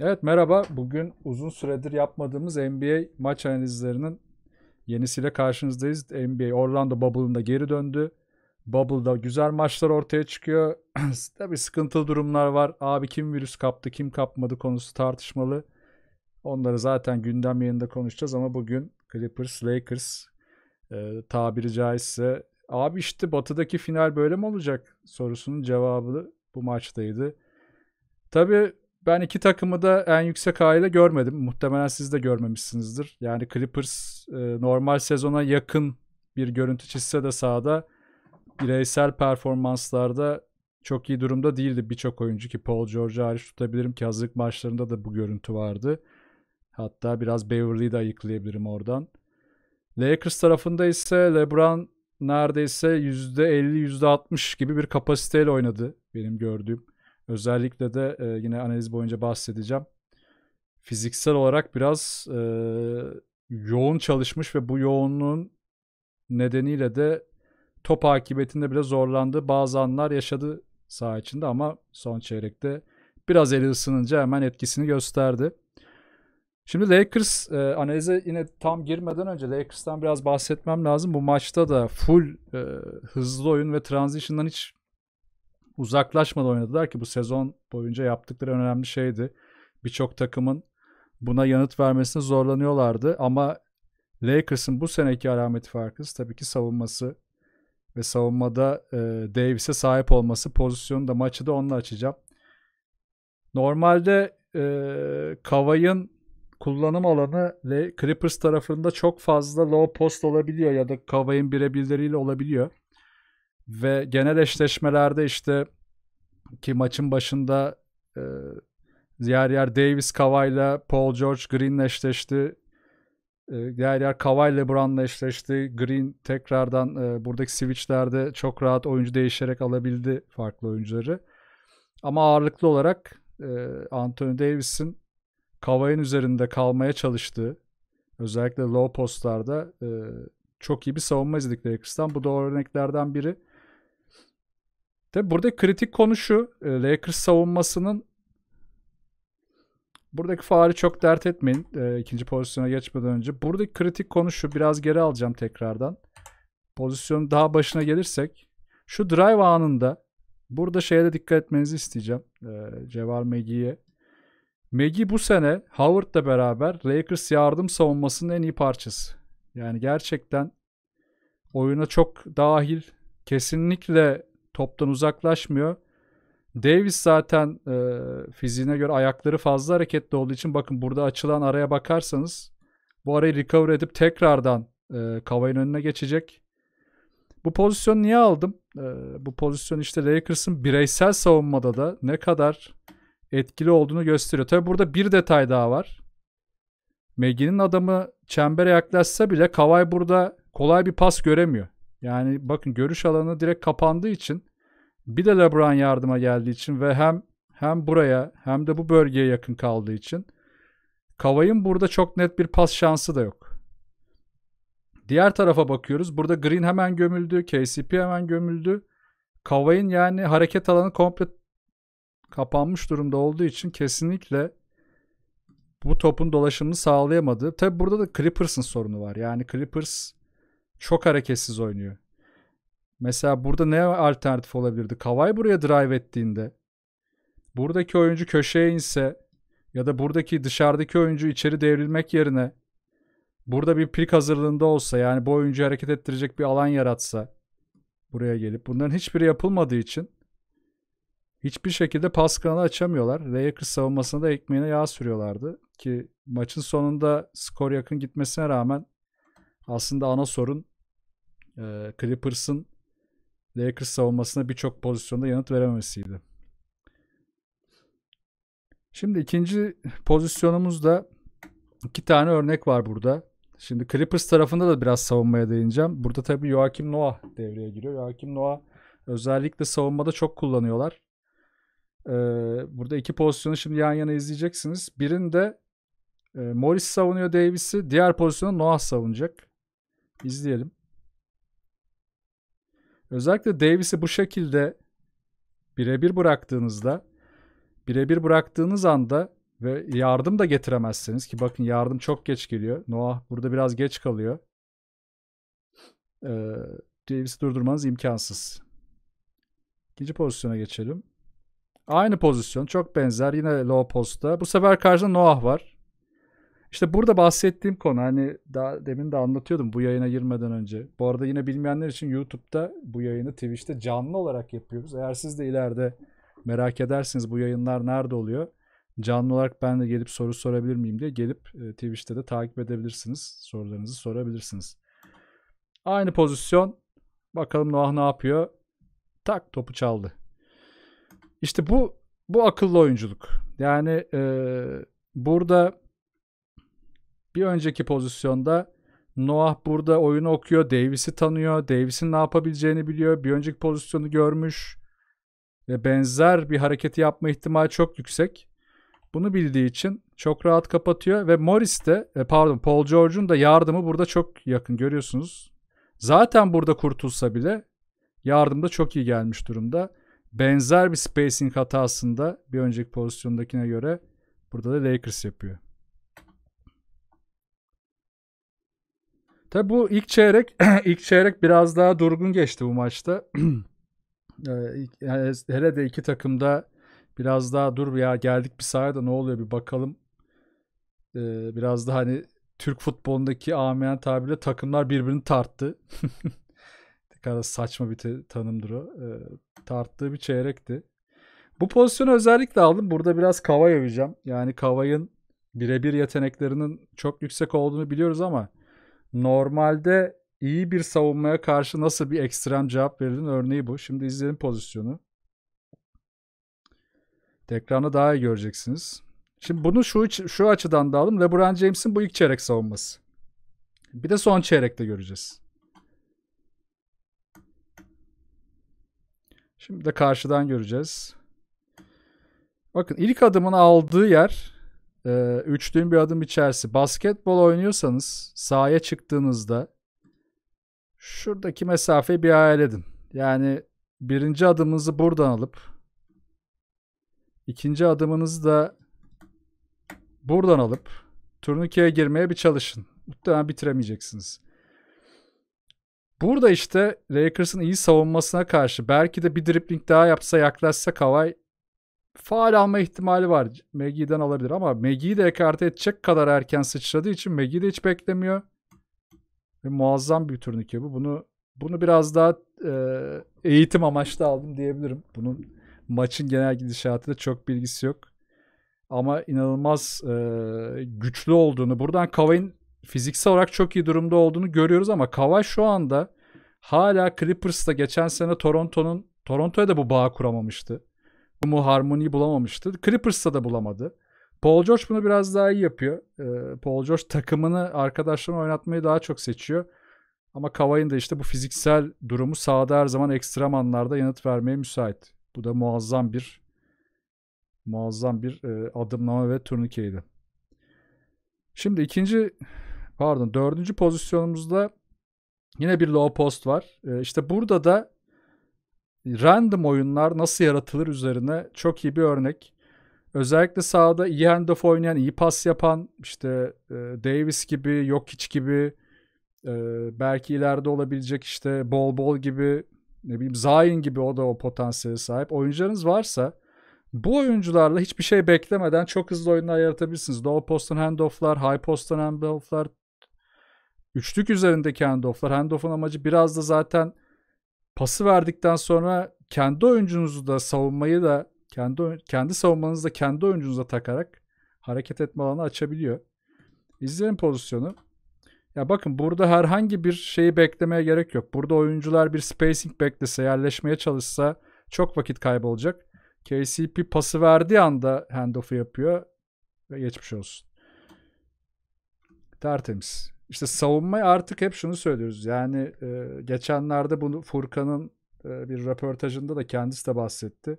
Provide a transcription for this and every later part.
Evet merhaba. Bugün uzun süredir yapmadığımız NBA maç analizlerinin yenisiyle karşınızdayız. NBA Orlando Bubble'ında geri döndü. Bubble'da güzel maçlar ortaya çıkıyor. Tabii sıkıntılı durumlar var. Abi kim virüs kaptı, kim kapmadı konusu tartışmalı. Onları zaten gündem yayında konuşacağız ama bugün Clippers, Lakers e, tabiri caizse abi işte batıdaki final böyle mi olacak sorusunun cevabı bu maçtaydı. Tabii ben iki takımı da en yüksek haliyle görmedim. Muhtemelen siz de görmemişsinizdir. Yani Clippers e, normal sezona yakın bir görüntü çizse de sahada bireysel performanslarda çok iyi durumda değildi birçok oyuncu ki Paul George hariç tutabilirim ki hazırlık maçlarında da bu görüntü vardı. Hatta biraz Beverly'yi de ayıklayabilirim oradan. Lakers tarafında ise LeBron neredeyse %50-%60 gibi bir kapasiteyle oynadı benim gördüğüm. Özellikle de e, yine analiz boyunca bahsedeceğim. Fiziksel olarak biraz e, yoğun çalışmış ve bu yoğunluğun nedeniyle de top hakimiyetinde bile zorlandı. bazı anlar yaşadı saha içinde ama son çeyrekte biraz eli ısınınca hemen etkisini gösterdi. Şimdi Lakers e, analize yine tam girmeden önce Lakers'tan biraz bahsetmem lazım. Bu maçta da full e, hızlı oyun ve transition'dan hiç uzaklaşmadan oynadılar ki bu sezon boyunca yaptıkları önemli şeydi. Birçok takımın buna yanıt vermesine zorlanıyorlardı ama Lakers'ın bu seneki alameti farkı tabii ki savunması ve savunmada e, Davis'e sahip olması pozisyonu da maçı da onunla açacağım. Normalde e, Kavay'ın kullanım alanı Clippers tarafında çok fazla low post olabiliyor ya da Kavay'ın birebirleriyle olabiliyor. Ve genel eşleşmelerde işte ki maçın başında e, yer yer Davis Kavay'la Paul George Green'le eşleşti. E, yer yer Kavay LeBron'la eşleşti. Green tekrardan e, buradaki switchlerde çok rahat oyuncu değişerek alabildi farklı oyuncuları. Ama ağırlıklı olarak e, Anthony Davis'in Kavay'ın üzerinde kalmaya çalıştığı özellikle low postlarda e, çok iyi bir savunma izledik Lakers'tan. Bu da örneklerden biri. Tabi burada kritik konu şu. E, Lakers savunmasının buradaki faali çok dert etmeyin. E, ikinci pozisyona geçmeden önce. Buradaki kritik konu şu. Biraz geri alacağım tekrardan. Pozisyonun daha başına gelirsek. Şu drive anında burada şeye de dikkat etmenizi isteyeceğim. E, Cevar Megi'ye. Megi bu sene Howard'la beraber Lakers yardım savunmasının en iyi parçası. Yani gerçekten oyuna çok dahil. Kesinlikle toptan uzaklaşmıyor. Davis zaten e, fiziğine göre ayakları fazla hareketli olduğu için bakın burada açılan araya bakarsanız bu arayı recover edip tekrardan e, Kavay'ın önüne geçecek. Bu pozisyonu niye aldım? E, bu pozisyon işte Lakers'ın bireysel savunmada da ne kadar etkili olduğunu gösteriyor. Tabi burada bir detay daha var. Megin'in adamı çembere yaklaşsa bile Kavay burada kolay bir pas göremiyor. Yani bakın görüş alanı direkt kapandığı için bir de LeBron yardıma geldiği için ve hem hem buraya hem de bu bölgeye yakın kaldığı için Kavay'ın burada çok net bir pas şansı da yok. Diğer tarafa bakıyoruz. Burada Green hemen gömüldü. KCP hemen gömüldü. Kavay'ın yani hareket alanı komple kapanmış durumda olduğu için kesinlikle bu topun dolaşımını sağlayamadı. Tabi burada da Clippers'ın sorunu var. Yani Clippers çok hareketsiz oynuyor. Mesela burada ne alternatif olabilirdi? Kavay buraya drive ettiğinde buradaki oyuncu köşeye inse ya da buradaki dışarıdaki oyuncu içeri devrilmek yerine burada bir prik hazırlığında olsa yani bu oyuncu hareket ettirecek bir alan yaratsa buraya gelip bunların hiçbiri yapılmadığı için hiçbir şekilde pas kanalı açamıyorlar. Lakers savunmasında ekmeğine yağ sürüyorlardı ki maçın sonunda skor yakın gitmesine rağmen aslında ana sorun e, Clippers'ın Lakers savunmasına birçok pozisyonda yanıt verememesiydi. Şimdi ikinci pozisyonumuzda iki tane örnek var burada. Şimdi Clippers tarafında da biraz savunmaya değineceğim. Burada tabii Joakim Noah devreye giriyor. Joakim Noah özellikle savunmada çok kullanıyorlar. Ee, burada iki pozisyonu şimdi yan yana izleyeceksiniz. Birinde e, Morris savunuyor Davis'i. Diğer pozisyonu Noah savunacak. İzleyelim. Özellikle Davis'i bu şekilde birebir bıraktığınızda birebir bıraktığınız anda ve yardım da getiremezseniz ki bakın yardım çok geç geliyor. Noah burada biraz geç kalıyor. Ee, Davis'i durdurmanız imkansız. İkinci pozisyona geçelim. Aynı pozisyon çok benzer yine low posta. Bu sefer karşıda Noah var. İşte burada bahsettiğim konu hani daha demin de anlatıyordum bu yayına girmeden önce. Bu arada yine bilmeyenler için YouTube'da bu yayını Twitch'te canlı olarak yapıyoruz. Eğer siz de ileride merak edersiniz bu yayınlar nerede oluyor? Canlı olarak ben de gelip soru sorabilir miyim diye gelip e, Twitch'te de takip edebilirsiniz. Sorularınızı sorabilirsiniz. Aynı pozisyon. Bakalım Noah ne yapıyor? Tak topu çaldı. İşte bu bu akıllı oyunculuk. Yani e, burada bir önceki pozisyonda Noah burada oyunu okuyor. Davis'i tanıyor. Davis'in ne yapabileceğini biliyor. Bir önceki pozisyonu görmüş. Ve benzer bir hareketi yapma ihtimali çok yüksek. Bunu bildiği için çok rahat kapatıyor ve Morris de e, pardon Paul George'un da yardımı burada çok yakın görüyorsunuz. Zaten burada kurtulsa bile yardım da çok iyi gelmiş durumda. Benzer bir spacing hatasında bir önceki pozisyondakine göre burada da Lakers yapıyor. Tabi bu ilk çeyrek ilk çeyrek biraz daha durgun geçti bu maçta. Ee, hele de iki takımda biraz daha dur ya geldik bir sahaya da ne oluyor bir bakalım. Ee, biraz da hani Türk futbolundaki ameyen tabirle takımlar birbirini tarttı. ne kadar saçma bir tanımdır o. Ee, tarttığı bir çeyrekti. Bu pozisyonu özellikle aldım. Burada biraz kava yapacağım. Yani Kavay'ın birebir yeteneklerinin çok yüksek olduğunu biliyoruz ama normalde iyi bir savunmaya karşı nasıl bir ekstrem cevap verilir örneği bu. Şimdi izleyelim pozisyonu. tekrarını daha iyi göreceksiniz. Şimdi bunu şu şu açıdan da alalım. LeBron James'in bu ilk çeyrek savunması. Bir de son çeyrekte göreceğiz. Şimdi de karşıdan göreceğiz. Bakın ilk adımın aldığı yer e, ee, üçlüğün bir adım içerisi. Basketbol oynuyorsanız sahaya çıktığınızda şuradaki mesafeyi bir hayal edin. Yani birinci adımınızı buradan alıp ikinci adımınızı da buradan alıp turnikeye girmeye bir çalışın. Muhtemelen bitiremeyeceksiniz. Burada işte Lakers'ın iyi savunmasına karşı belki de bir dribbling daha yapsa yaklaşsa Kawhi faal alma ihtimali var. Maggie'den alabilir ama Maggie'yi de ekarte edecek kadar erken sıçradığı için Maggie de hiç beklemiyor. Ve muazzam bir turnike bu. Bunu bunu biraz daha e, eğitim amaçlı aldım diyebilirim. Bunun maçın genel gidişatıyla çok bilgisi yok. Ama inanılmaz e, güçlü olduğunu, buradan Kavay'ın fiziksel olarak çok iyi durumda olduğunu görüyoruz ama Kavay şu anda hala Clippers'ta geçen sene Toronto'nun Toronto'ya da bu bağ kuramamıştı. Umu harmoniyi bulamamıştı. Clippers'ta da bulamadı. Paul George bunu biraz daha iyi yapıyor. Ee, Paul George takımını arkadaşlarına oynatmayı daha çok seçiyor. Ama Kavay'ın da işte bu fiziksel durumu sahada her zaman ekstrem anlarda yanıt vermeye müsait. Bu da muazzam bir muazzam bir e, adımlama ve turnikeydi. Şimdi ikinci pardon dördüncü pozisyonumuzda yine bir low post var. E, işte burada da random oyunlar nasıl yaratılır üzerine çok iyi bir örnek. Özellikle sahada iyi handoff oynayan, iyi pas yapan işte e, Davis gibi, Jokic gibi e, belki ileride olabilecek işte Bol Bol gibi ne bileyim Zayn gibi o da o potansiyele sahip. Oyuncularınız varsa bu oyuncularla hiçbir şey beklemeden çok hızlı oyunlar yaratabilirsiniz. Low post'un handoff'lar, high post'un handoff'lar, üçlük üzerindeki handoff'lar. Handoff'un amacı biraz da zaten pası verdikten sonra kendi oyuncunuzu da savunmayı da kendi kendi savunmanızı da kendi oyuncunuza takarak hareket etme alanı açabiliyor. İzleyelim pozisyonu. Ya bakın burada herhangi bir şeyi beklemeye gerek yok. Burada oyuncular bir spacing beklese, yerleşmeye çalışsa çok vakit kaybolacak. KCP pası verdiği anda handoff'u yapıyor ve geçmiş olsun. Tertemiz işte savunmayı artık hep şunu söylüyoruz. Yani e, geçenlerde bunu Furkan'ın e, bir röportajında da kendisi de bahsetti.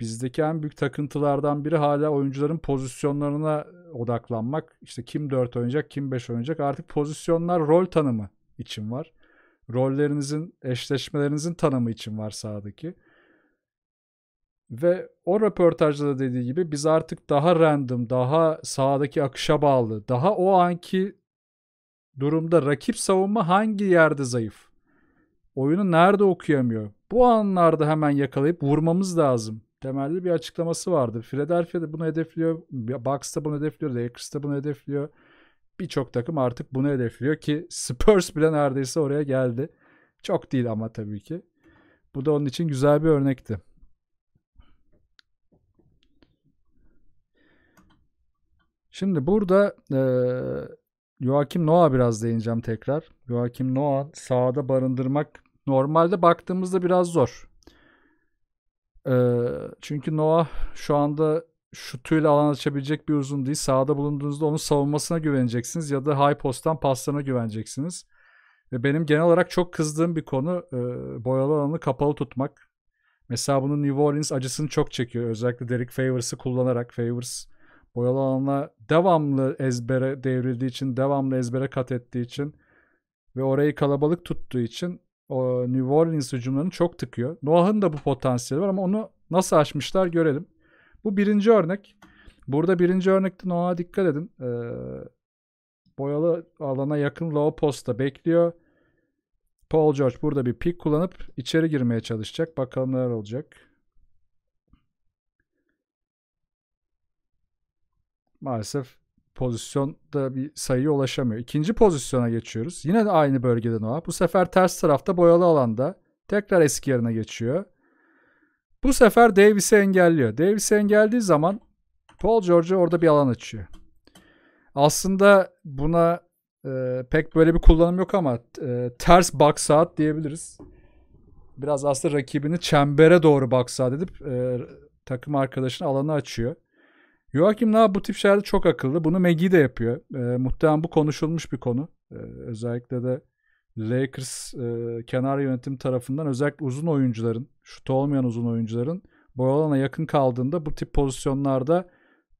Bizdeki en büyük takıntılardan biri hala oyuncuların pozisyonlarına e, odaklanmak. İşte kim 4 oynayacak, kim 5 oynayacak. Artık pozisyonlar rol tanımı için var. Rollerinizin, eşleşmelerinizin tanımı için var sahadaki. Ve o röportajda da dediği gibi biz artık daha random, daha sahadaki akışa bağlı, daha o anki durumda rakip savunma hangi yerde zayıf? Oyunu nerede okuyamıyor? Bu anlarda hemen yakalayıp vurmamız lazım. Temelli bir açıklaması vardı. Philadelphia'da bunu hedefliyor. Bucks'ta bunu hedefliyor. Lakers'ta bunu hedefliyor. Birçok takım artık bunu hedefliyor ki Spurs bile neredeyse oraya geldi. Çok değil ama tabii ki. Bu da onun için güzel bir örnekti. Şimdi burada ee, Joachim Noah biraz değineceğim tekrar. Joachim Noah sahada barındırmak normalde baktığımızda biraz zor. Ee, çünkü Noah şu anda şutuyla alan açabilecek bir uzun değil. Sahada bulunduğunuzda onun savunmasına güveneceksiniz ya da high post'tan paslarına güveneceksiniz. Ve benim genel olarak çok kızdığım bir konu e, boyalı alanı kapalı tutmak. Mesela bunu New Orleans acısını çok çekiyor. Özellikle Derek Favors'ı kullanarak. Favors boyalı alanlar devamlı ezbere devrildiği için, devamlı ezbere kat ettiği için ve orayı kalabalık tuttuğu için o New Orleans hücumlarını çok tıkıyor. Noah'ın da bu potansiyeli var ama onu nasıl aşmışlar görelim. Bu birinci örnek. Burada birinci örnekte Noah'a dikkat edin. Ee, boyalı alana yakın low posta bekliyor. Paul George burada bir pik kullanıp içeri girmeye çalışacak. Bakalım neler olacak. maalesef pozisyonda bir sayıya ulaşamıyor. İkinci pozisyona geçiyoruz. Yine de aynı bölgeden o. Bu sefer ters tarafta boyalı alanda. Tekrar eski yerine geçiyor. Bu sefer Davis'i engelliyor. Davis'i engeldiği zaman Paul George orada bir alan açıyor. Aslında buna e, pek böyle bir kullanım yok ama e, ters box out diyebiliriz. Biraz aslında rakibini çembere doğru box out edip e, takım arkadaşının alanı açıyor. Joachim Low bu tip şeylerde çok akıllı. Bunu Maggie de yapıyor. E, muhtemelen bu konuşulmuş bir konu. E, özellikle de Lakers e, kenar yönetim tarafından özellikle uzun oyuncuların, şut olmayan uzun oyuncuların boy alana yakın kaldığında bu tip pozisyonlarda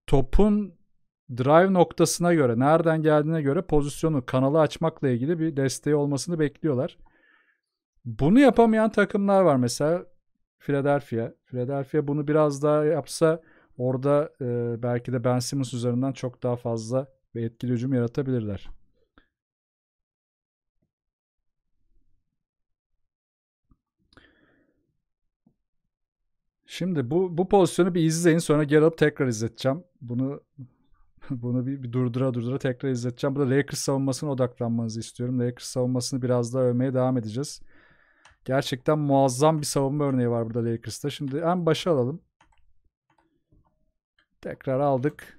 topun drive noktasına göre, nereden geldiğine göre pozisyonu, kanalı açmakla ilgili bir desteği olmasını bekliyorlar. Bunu yapamayan takımlar var mesela Philadelphia. Philadelphia bunu biraz daha yapsa Orada e, belki de Ben Simmons üzerinden çok daha fazla ve etkili hücum yaratabilirler. Şimdi bu bu pozisyonu bir izleyin sonra geri alıp tekrar izleteceğim. Bunu bunu bir, bir durdura durdura tekrar izleteceğim. Burada Lakers savunmasına odaklanmanızı istiyorum. Lakers savunmasını biraz daha övmeye devam edeceğiz. Gerçekten muazzam bir savunma örneği var burada Lakers'ta. Şimdi en başa alalım. Tekrar aldık.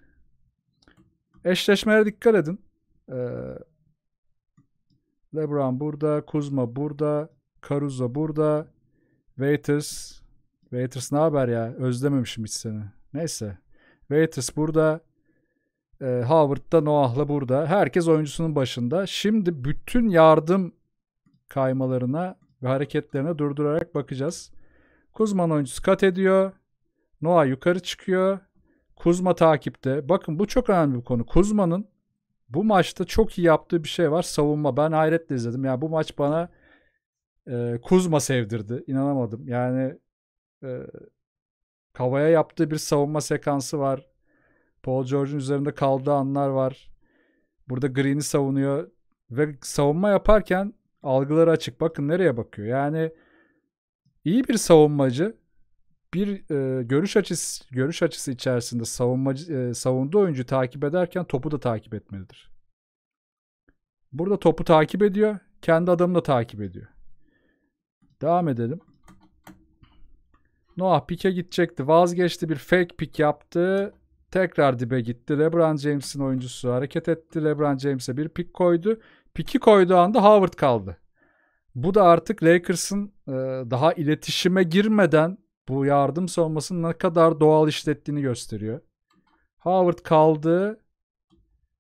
Eşleşmeye dikkat edin. Ee, LeBron burada, Kuzma burada, Caruso burada, Waiters. Waiters ne haber ya? Özlememişim hiç seni. Neyse. Waiters burada. E, ee, Howard da Noah'la burada. Herkes oyuncusunun başında. Şimdi bütün yardım kaymalarına ve hareketlerine durdurarak bakacağız. Kuzman oyuncusu kat ediyor. Noah yukarı çıkıyor. Kuzma takipte. Bakın bu çok önemli bir konu. Kuzma'nın bu maçta çok iyi yaptığı bir şey var. Savunma. Ben hayretle izledim. Yani bu maç bana e, Kuzma sevdirdi. İnanamadım. Yani e, Kavaya yaptığı bir savunma sekansı var. Paul George'un üzerinde kaldığı anlar var. Burada Green'i savunuyor. Ve savunma yaparken algıları açık. Bakın nereye bakıyor. Yani iyi bir savunmacı bir e, görüş açısı görüş açısı içerisinde savunmacı e, savunduğu oyuncu takip ederken topu da takip etmelidir. Burada topu takip ediyor, kendi adamını da takip ediyor. Devam edelim. Noah pike gidecekti. Vazgeçti bir fake pick yaptı. Tekrar dibe gitti. LeBron James'in oyuncusu hareket etti. LeBron James'e bir pick koydu. Piki koyduğu anda Howard kaldı. Bu da artık Lakers'ın e, daha iletişime girmeden bu yardım savunmasının ne kadar doğal işlettiğini gösteriyor. Howard kaldı.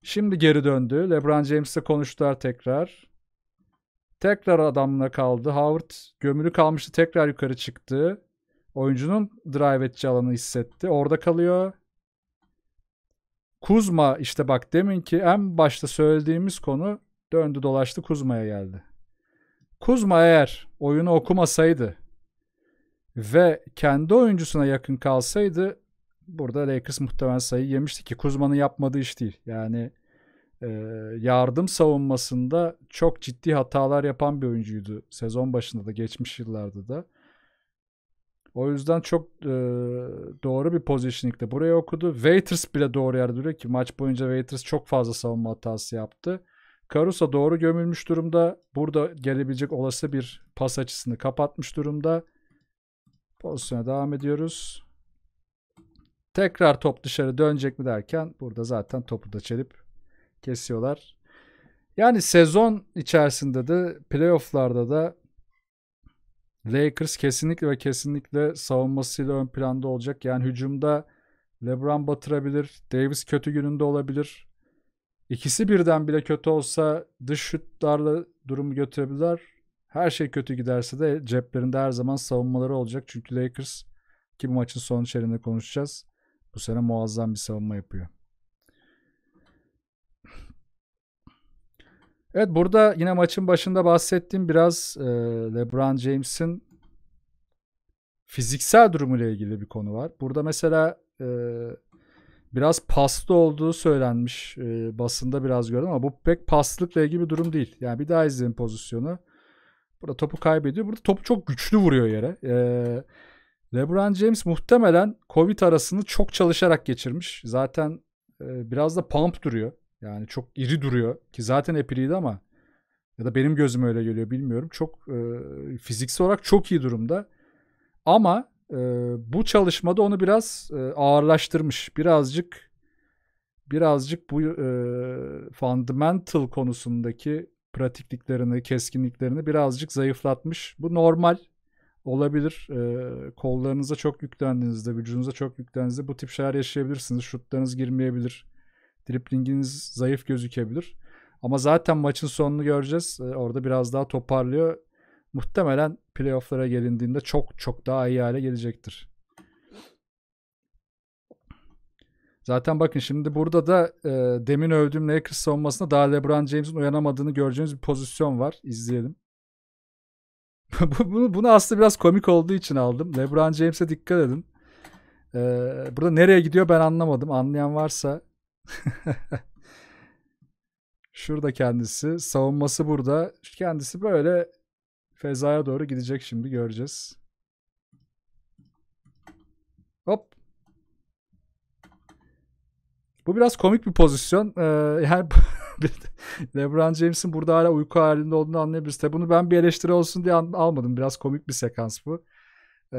Şimdi geri döndü. LeBron James'le konuştular tekrar. Tekrar adamla kaldı. Howard gömülü kalmıştı. Tekrar yukarı çıktı. Oyuncunun drive edici alanı hissetti. Orada kalıyor. Kuzma işte bak demin ki en başta söylediğimiz konu döndü dolaştı Kuzma'ya geldi. Kuzma eğer oyunu okumasaydı ve kendi oyuncusuna yakın kalsaydı burada Lakers muhtemelen sayı yemişti ki Kuzma'nın yapmadığı iş değil. Yani e, yardım savunmasında çok ciddi hatalar yapan bir oyuncuydu. Sezon başında da geçmiş yıllarda da. O yüzden çok e, doğru bir positioning'de buraya okudu. Waiters bile doğru yerde duruyor ki maç boyunca Waiters çok fazla savunma hatası yaptı. Caruso doğru gömülmüş durumda. Burada gelebilecek olası bir pas açısını kapatmış durumda. Pozisyona devam ediyoruz. Tekrar top dışarı dönecek mi derken burada zaten topu da çelip kesiyorlar. Yani sezon içerisinde de playofflarda da Lakers kesinlikle ve kesinlikle savunmasıyla ön planda olacak. Yani hücumda LeBron batırabilir. Davis kötü gününde olabilir. İkisi birden bile kötü olsa dış şutlarla durumu götürebilirler. Her şey kötü giderse de ceplerinde her zaman savunmaları olacak. Çünkü Lakers ki bu maçın son içerisinde konuşacağız. Bu sene muazzam bir savunma yapıyor. Evet burada yine maçın başında bahsettiğim biraz e, LeBron James'in fiziksel durumuyla ilgili bir konu var. Burada mesela e, biraz paslı olduğu söylenmiş. E, basında biraz gördüm ama bu pek paslıkla ilgili bir durum değil. Yani bir daha izleyin pozisyonu. Burada topu kaybediyor. Burada topu çok güçlü vuruyor yere. Ee, LeBron James muhtemelen Covid arasını çok çalışarak geçirmiş. Zaten e, biraz da pump duruyor. Yani çok iri duruyor ki zaten hep iriydi ama ya da benim gözüm öyle geliyor bilmiyorum. Çok e, fiziksel olarak çok iyi durumda. Ama e, bu çalışmada onu biraz e, ağırlaştırmış. Birazcık birazcık bu e, fundamental konusundaki pratikliklerini, keskinliklerini birazcık zayıflatmış. Bu normal olabilir. E, kollarınıza çok yüklendiğinizde, vücudunuza çok yüklendiğinizde bu tip şeyler yaşayabilirsiniz. Şutlarınız girmeyebilir. Driplinginiz zayıf gözükebilir. Ama zaten maçın sonunu göreceğiz. E, orada biraz daha toparlıyor. Muhtemelen playofflara gelindiğinde çok çok daha iyi hale gelecektir. Zaten bakın şimdi burada da e, demin övdüğüm Lakers savunmasında daha LeBron James'in uyanamadığını göreceğiniz bir pozisyon var. İzleyelim. bunu, bunu aslında biraz komik olduğu için aldım. LeBron James'e dikkat edin. E, burada nereye gidiyor ben anlamadım. Anlayan varsa Şurada kendisi. Savunması burada. Kendisi böyle fezaya doğru gidecek şimdi göreceğiz. Hop. Bu biraz komik bir pozisyon. Ee, yani LeBron James'in burada hala uyku halinde olduğunu anlayabiliriz. Tabi bunu ben bir eleştiri olsun diye almadım. Biraz komik bir sekans bu. Ee,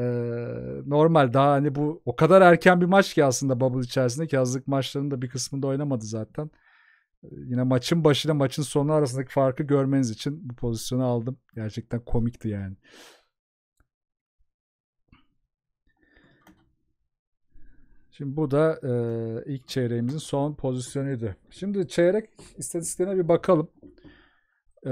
normal daha hani bu o kadar erken bir maç ki aslında bubble içerisinde ki hazırlık maçlarının da bir kısmında oynamadı zaten. Ee, yine maçın başına maçın sonu arasındaki farkı görmeniz için bu pozisyonu aldım. Gerçekten komikti yani. Şimdi bu da e, ilk çeyreğimizin son pozisyonuydu. Şimdi çeyrek istatistiklerine bir bakalım. E,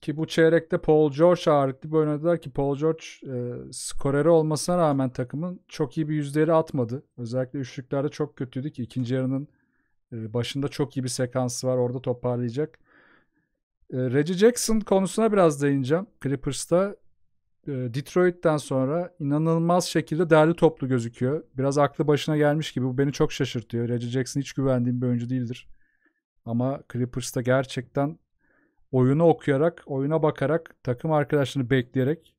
ki bu çeyrekte Paul George ağırlıklı bir oynadılar ki Paul George e, skoreri olmasına rağmen takımın çok iyi bir yüzleri atmadı. Özellikle üçlüklerde çok kötüydü ki ikinci yarının e, başında çok iyi bir sekansı var orada toparlayacak. E, Reggie Jackson konusuna biraz değineceğim. Clippers'ta ee, Detroit'ten sonra inanılmaz şekilde değerli toplu gözüküyor. Biraz aklı başına gelmiş gibi. Bu beni çok şaşırtıyor. Reggie Jackson hiç güvendiğim bir oyuncu değildir. Ama Clippers'ta gerçekten oyunu okuyarak, oyuna bakarak, takım arkadaşlarını bekleyerek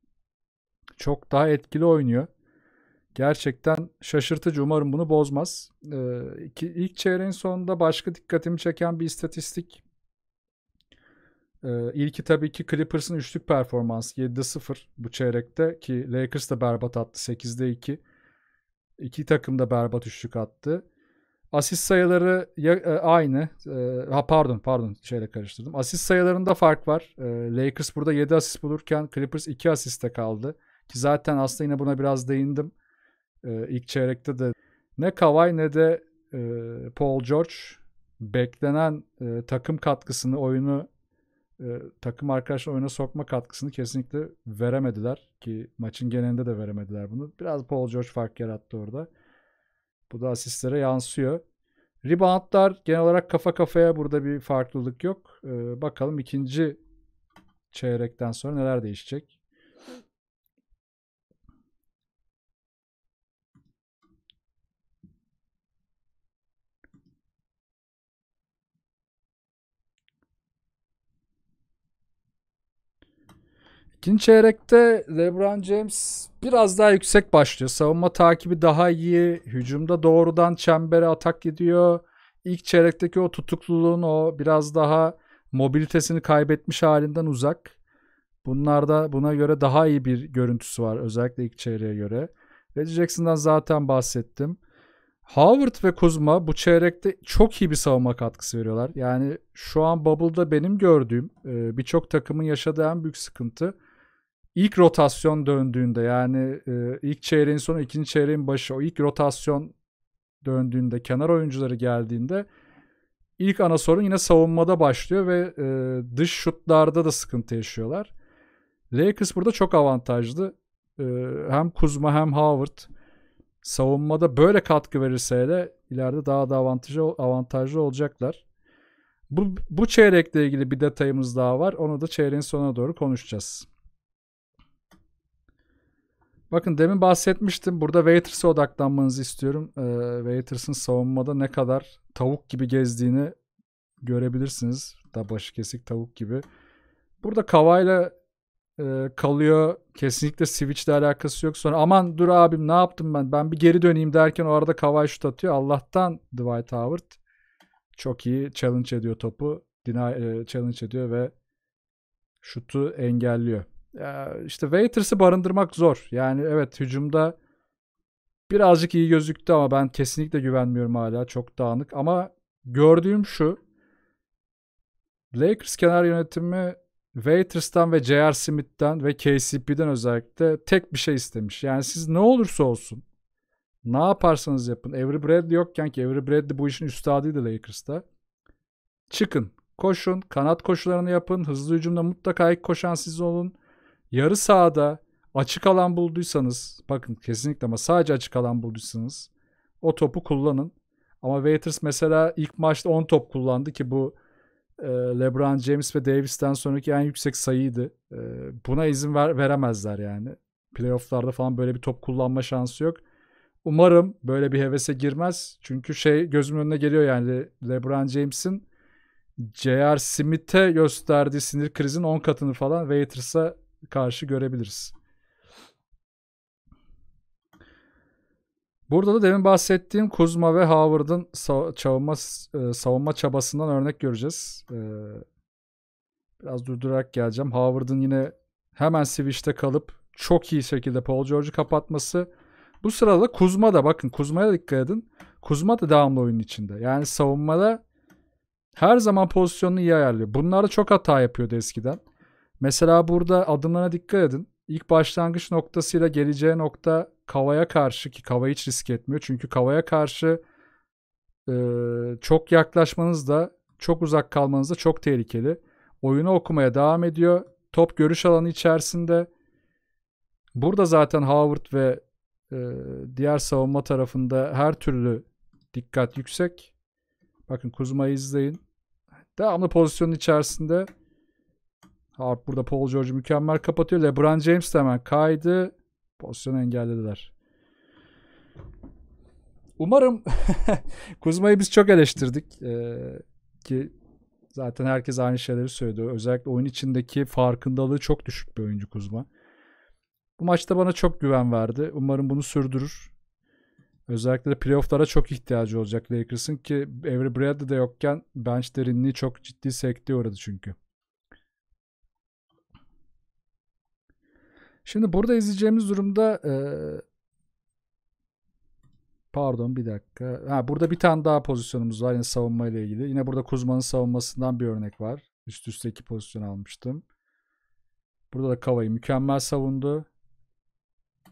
çok daha etkili oynuyor. Gerçekten şaşırtıcı. Umarım bunu bozmaz. Ee, iki, ilk çeyreğin sonunda başka dikkatimi çeken bir istatistik ee, ilki tabii ki Clippers'ın üçlük performansı 7-0 bu çeyrekte ki Lakers da berbat attı 8'de 2. İki takım da berbat üçlük attı. Asist sayıları ya, e, aynı. E, ha pardon pardon şeyle karıştırdım. Asist sayılarında fark var. E, Lakers burada 7 asist bulurken Clippers 2 asiste kaldı. Ki zaten aslında yine buna biraz değindim. E, ilk çeyrekte de ne Kawhi ne de e, Paul George beklenen e, takım katkısını oyunu e, takım arkadaşlar oyuna sokma katkısını kesinlikle veremediler ki maçın genelinde de veremediler bunu. Biraz Paul George fark yarattı orada. Bu da asistlere yansıyor. Reboundlar genel olarak kafa kafaya burada bir farklılık yok. E, bakalım ikinci çeyrekten sonra neler değişecek. İkinci çeyrekte LeBron James biraz daha yüksek başlıyor. Savunma takibi daha iyi. Hücumda doğrudan çembere atak gidiyor. İlk çeyrekteki o tutukluluğun o biraz daha mobilitesini kaybetmiş halinden uzak. Bunlarda buna göre daha iyi bir görüntüsü var özellikle ilk çeyreğe göre. Reggie Jackson'dan zaten bahsettim. Howard ve Kuzma bu çeyrekte çok iyi bir savunma katkısı veriyorlar. Yani şu an Bubble'da benim gördüğüm e, birçok takımın yaşadığı en büyük sıkıntı ilk rotasyon döndüğünde yani e, ilk çeyreğin sonu ikinci çeyreğin başı o ilk rotasyon döndüğünde kenar oyuncuları geldiğinde ilk ana sorun yine savunmada başlıyor ve e, dış şutlarda da sıkıntı yaşıyorlar. Lakers burada çok avantajlı. E, hem Kuzma hem Howard savunmada böyle katkı verirse de ileride daha da avantajlı, avantajlı olacaklar. Bu, bu çeyrekle ilgili bir detayımız daha var. Onu da çeyreğin sonuna doğru konuşacağız. Bakın demin bahsetmiştim. Burada Waiters'a odaklanmanızı istiyorum. Ee, Waiters'ın savunmada ne kadar tavuk gibi gezdiğini görebilirsiniz. Da başı kesik tavuk gibi. Burada kavayla e, kalıyor. Kesinlikle Switch'le alakası yok. Sonra aman dur abim ne yaptım ben? Ben bir geri döneyim derken o arada kavay şut atıyor. Allah'tan Dwight Howard çok iyi challenge ediyor topu. Dina e, challenge ediyor ve şutu engelliyor işte Waiters'ı barındırmak zor. Yani evet hücumda birazcık iyi gözüktü ama ben kesinlikle güvenmiyorum hala. Çok dağınık ama gördüğüm şu Lakers kenar yönetimi Waiters'tan ve J.R. Smith'ten ve KCP'den özellikle tek bir şey istemiş. Yani siz ne olursa olsun ne yaparsanız yapın. Avery Bradley yokken ki Avery Bradley bu işin üstadıydı Lakers'ta. Çıkın, koşun, kanat koşularını yapın, hızlı hücumda mutlaka ilk koşan siz olun yarı sahada açık alan bulduysanız bakın kesinlikle ama sadece açık alan bulduysanız o topu kullanın. Ama Waiters mesela ilk maçta 10 top kullandı ki bu e, LeBron James ve Davis'ten sonraki en yüksek sayıydı. E, buna izin ver, veremezler yani. Playoff'larda falan böyle bir top kullanma şansı yok. Umarım böyle bir hevese girmez. Çünkü şey gözümün önüne geliyor yani LeBron James'in J.R. Smith'e gösterdiği sinir krizin 10 katını falan Waiters'a karşı görebiliriz. Burada da demin bahsettiğim Kuzma ve Howard'ın savunma, e, savunma çabasından örnek göreceğiz. E, biraz durdurarak geleceğim. Howard'ın yine hemen switch'te kalıp çok iyi şekilde Paul George'u kapatması. Bu sırada Kuzma da bakın Kuzma'ya dikkat edin. Kuzma da devamlı oyunun içinde. Yani savunmada her zaman pozisyonunu iyi ayarlıyor. Bunlarda çok hata yapıyordu eskiden. Mesela burada adımlarına dikkat edin. İlk başlangıç noktasıyla geleceği nokta Kava'ya karşı ki Kava hiç risk etmiyor. Çünkü Kava'ya karşı e, çok yaklaşmanız da çok uzak kalmanız da çok tehlikeli. Oyunu okumaya devam ediyor. Top görüş alanı içerisinde. Burada zaten Howard ve e, diğer savunma tarafında her türlü dikkat yüksek. Bakın Kuzma'yı izleyin. Devamlı pozisyonun içerisinde Harp burada Paul George mükemmel kapatıyor. LeBron James de hemen kaydı. Pozisyonu engellediler. Umarım Kuzma'yı biz çok eleştirdik. Ee, ki zaten herkes aynı şeyleri söyledi. Özellikle oyun içindeki farkındalığı çok düşük bir oyuncu Kuzma. Bu maçta bana çok güven verdi. Umarım bunu sürdürür. Özellikle de playofflara çok ihtiyacı olacak Lakers'ın ki Avery Bradley de yokken bench derinliği çok ciddi sekteye uğradı çünkü. Şimdi burada izleyeceğimiz durumda e, pardon bir dakika. Ha, burada bir tane daha pozisyonumuz var yine savunma ile ilgili. Yine burada Kuzma'nın savunmasından bir örnek var. Üst üste iki pozisyon almıştım. Burada da Kava'yı mükemmel savundu.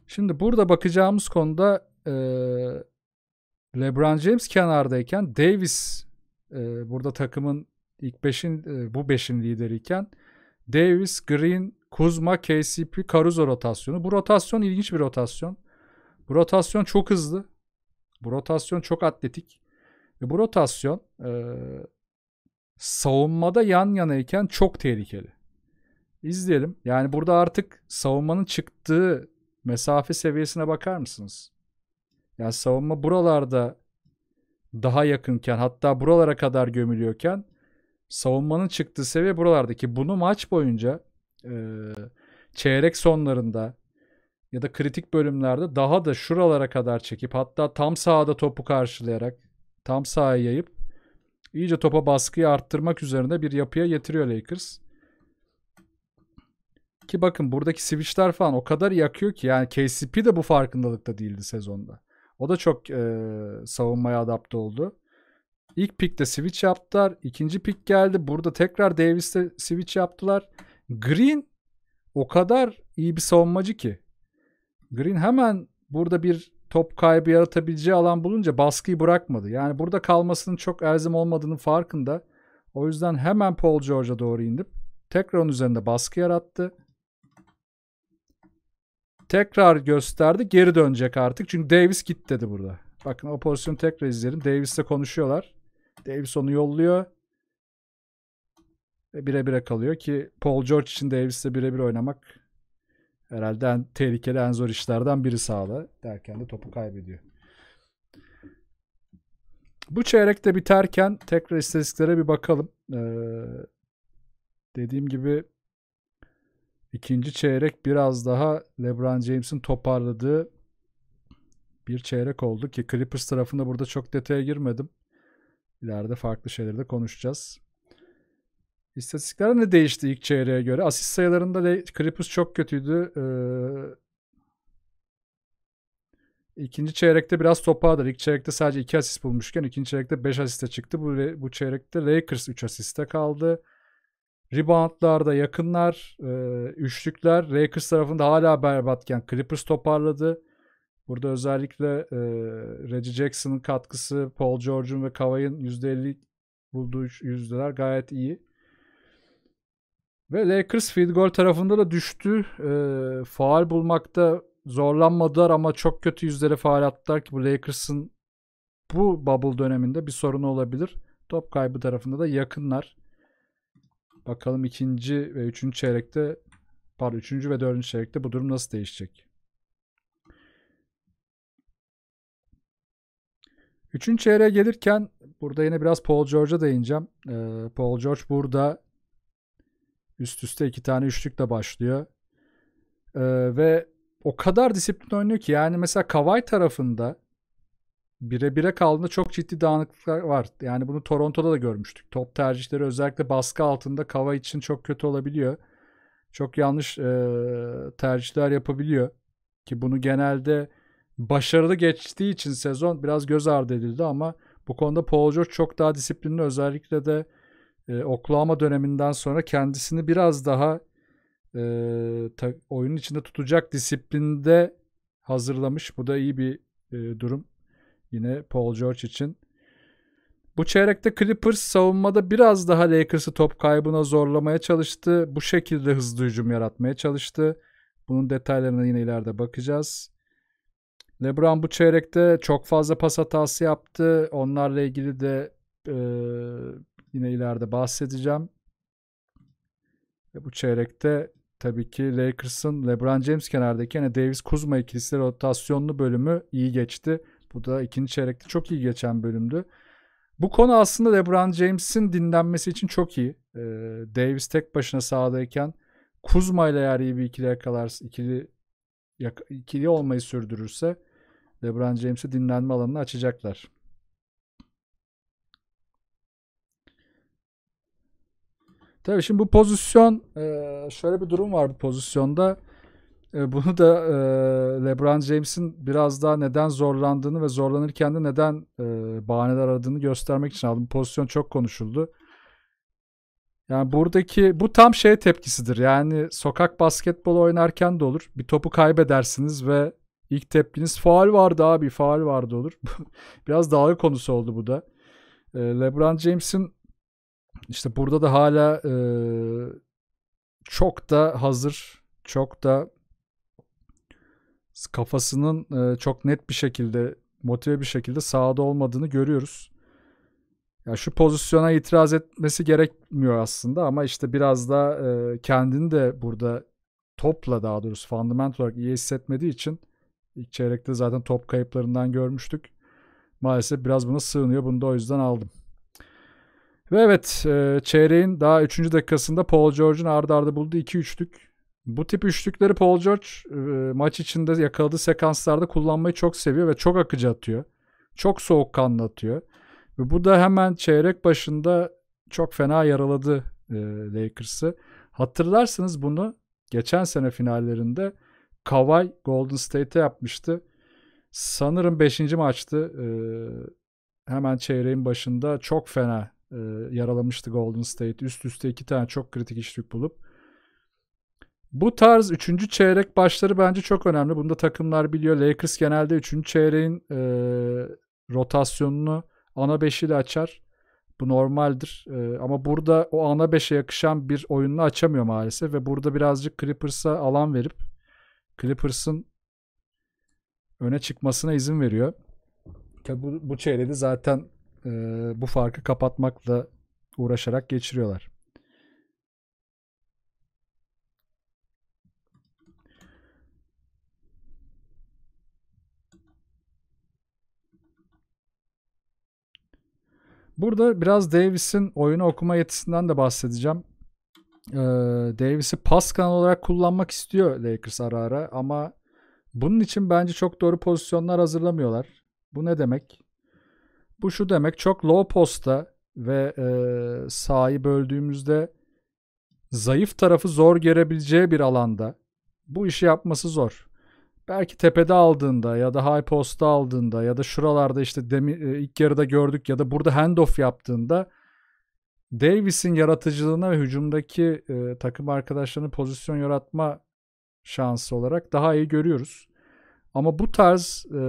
Şimdi burada bakacağımız konuda e, LeBron James kenardayken Davis e, burada takımın ilk beşin e, bu beşin lideriyken iken Davis, Green, Kuzma, KCP, Caruso rotasyonu. Bu rotasyon ilginç bir rotasyon. Bu rotasyon çok hızlı. Bu rotasyon çok atletik. Ve bu rotasyon e, savunmada yan yanayken çok tehlikeli. İzleyelim. Yani burada artık savunmanın çıktığı mesafe seviyesine bakar mısınız? Yani savunma buralarda daha yakınken hatta buralara kadar gömülüyorken savunmanın çıktığı seviye buralardaki. Bunu maç boyunca e, çeyrek sonlarında ya da kritik bölümlerde daha da şuralara kadar çekip hatta tam sahada topu karşılayarak tam sahaya yayıp iyice topa baskıyı arttırmak üzerinde bir yapıya getiriyor Lakers. Ki bakın buradaki switchler falan o kadar yakıyor ki yani KCP de bu farkındalıkta değildi sezonda. O da çok e, savunmaya adapte oldu. İlk pikte switch yaptılar. ikinci pik geldi. Burada tekrar Davis'te switch yaptılar. Green o kadar iyi bir savunmacı ki. Green hemen burada bir top kaybı yaratabileceği alan bulunca baskıyı bırakmadı. Yani burada kalmasının çok erzim olmadığının farkında. O yüzden hemen Paul George'a doğru inip tekrar onun üzerinde baskı yarattı. Tekrar gösterdi. Geri dönecek artık. Çünkü Davis git dedi burada. Bakın o pozisyonu tekrar izleyelim. Davis'le konuşuyorlar. Davison'u yolluyor. Ve bire bire kalıyor ki Paul George için Davis'le birebir oynamak herhalde en tehlikeli en zor işlerden biri sağlı. derken de topu kaybediyor. Bu çeyrekte biterken tekrar istatistiklere bir bakalım. Ee, dediğim gibi ikinci çeyrek biraz daha LeBron James'in toparladığı bir çeyrek oldu ki Clippers tarafında burada çok detaya girmedim. İleride farklı şeyleri de konuşacağız. İstatistikler ne değişti ilk çeyreğe göre? Asist sayılarında Le- Kripus çok kötüydü. Ee, ikinci çeyrekte biraz toparladı. İlk çeyrekte sadece 2 asist bulmuşken ikinci çeyrekte 5 asiste çıktı. Bu, bu çeyrekte Lakers 3 asiste kaldı. Reboundlarda yakınlar, e, üçlükler Lakers tarafında hala berbatken Clippers toparladı. Burada özellikle e, Reggie Jackson'ın katkısı, Paul George'un ve Kawhi'nin %50 bulduğu yüzdeler gayet iyi. Ve Lakers field goal tarafında da düştü. E, faal bulmakta zorlanmadılar ama çok kötü yüzlere faal attılar ki bu Lakers'ın bu bubble döneminde bir sorunu olabilir. Top kaybı tarafında da yakınlar. Bakalım ikinci ve üçüncü çeyrekte pardon üçüncü ve dördüncü çeyrekte bu durum nasıl değişecek? Üçüncü çeyreğe gelirken burada yine biraz Paul George'a değineceğim. Ee, Paul George burada üst üste iki tane üçlükle başlıyor. Ee, ve o kadar disiplin oynuyor ki yani mesela Kavay tarafında bire bire kaldığında çok ciddi dağınıklıklar var. Yani bunu Toronto'da da görmüştük. Top tercihleri özellikle baskı altında Kavay için çok kötü olabiliyor. Çok yanlış e, tercihler yapabiliyor. Ki bunu genelde başarılı geçtiği için sezon biraz göz ardı edildi ama bu konuda Paul George çok daha disiplinli özellikle de e, Oklahoma döneminden sonra kendisini biraz daha e, ta, oyunun içinde tutacak disiplinde hazırlamış. Bu da iyi bir e, durum yine Paul George için. Bu çeyrekte Clippers savunmada biraz daha Lakers'ı top kaybına zorlamaya çalıştı. Bu şekilde hızlı hücum yaratmaya çalıştı. Bunun detaylarına yine ileride bakacağız. LeBron bu çeyrekte çok fazla pas hatası yaptı. Onlarla ilgili de e, yine ileride bahsedeceğim. Ve bu çeyrekte tabii ki Lakers'ın LeBron James kenardaki yani Davis Kuzma ikilisi rotasyonlu bölümü iyi geçti. Bu da ikinci çeyrekte çok iyi geçen bölümdü. Bu konu aslında LeBron James'in dinlenmesi için çok iyi. Ee, Davis tek başına sahadayken Kuzma ile eğer iyi bir ikili yakalarsa, ikili, yak, ikili olmayı sürdürürse LeBron James'i dinlenme alanını açacaklar. Tabii şimdi bu pozisyon e, şöyle bir durum var bu pozisyonda. E, bunu da e, LeBron James'in biraz daha neden zorlandığını ve zorlanırken de neden bahaneler aradığını göstermek için aldım. pozisyon çok konuşuldu. Yani buradaki bu tam şey tepkisidir. Yani sokak basketbolu oynarken de olur. Bir topu kaybedersiniz ve İlk tepkiniz faal vardı abi faal vardı olur. Biraz dalga konusu oldu bu da. E, LeBron James'in işte burada da hala e, çok da hazır, çok da kafasının e, çok net bir şekilde motive bir şekilde sahada olmadığını görüyoruz. Ya şu pozisyona itiraz etmesi gerekmiyor aslında ama işte biraz da e, kendini de burada topla daha doğrusu fundamental olarak iyi hissetmediği için İlk çeyrekte zaten top kayıplarından görmüştük. Maalesef biraz buna sığınıyor. Bunu da o yüzden aldım. Ve evet e, çeyreğin daha 3. dakikasında Paul George'un ardı ardı bulduğu 2 üçlük. Bu tip üçlükleri Paul George e, maç içinde yakaladığı sekanslarda kullanmayı çok seviyor ve çok akıcı atıyor. Çok soğukkanlı atıyor. Ve bu da hemen çeyrek başında çok fena yaraladı e, Lakers'ı. Hatırlarsınız bunu geçen sene finallerinde Kawhi Golden State'e yapmıştı. Sanırım 5. maçtı. E, hemen çeyreğin başında çok fena e, yaralamıştı Golden State. Üst üste iki tane çok kritik işlik bulup. Bu tarz üçüncü çeyrek başları bence çok önemli. Bunu da takımlar biliyor. Lakers genelde üçüncü çeyreğin e, rotasyonunu ana beşiyle açar. Bu normaldir. E, ama burada o ana beşe yakışan bir oyununu açamıyor maalesef ve burada birazcık Clippers'a alan verip Clippers'ın öne çıkmasına izin veriyor. bu, bu çeyrede zaten e, bu farkı kapatmakla uğraşarak geçiriyorlar. Burada biraz Davis'in oyunu okuma yetisinden de bahsedeceğim e, Davis'i pas kanalı olarak kullanmak istiyor Lakers ara ara ama bunun için bence çok doğru pozisyonlar hazırlamıyorlar. Bu ne demek? Bu şu demek çok low posta ve e, sahayı böldüğümüzde zayıf tarafı zor görebileceği bir alanda bu işi yapması zor. Belki tepede aldığında ya da high posta aldığında ya da şuralarda işte demi, e, ilk yarıda gördük ya da burada handoff yaptığında Davis'in yaratıcılığına ve hücumdaki e, takım arkadaşlarının pozisyon yaratma şansı olarak daha iyi görüyoruz. Ama bu tarz e,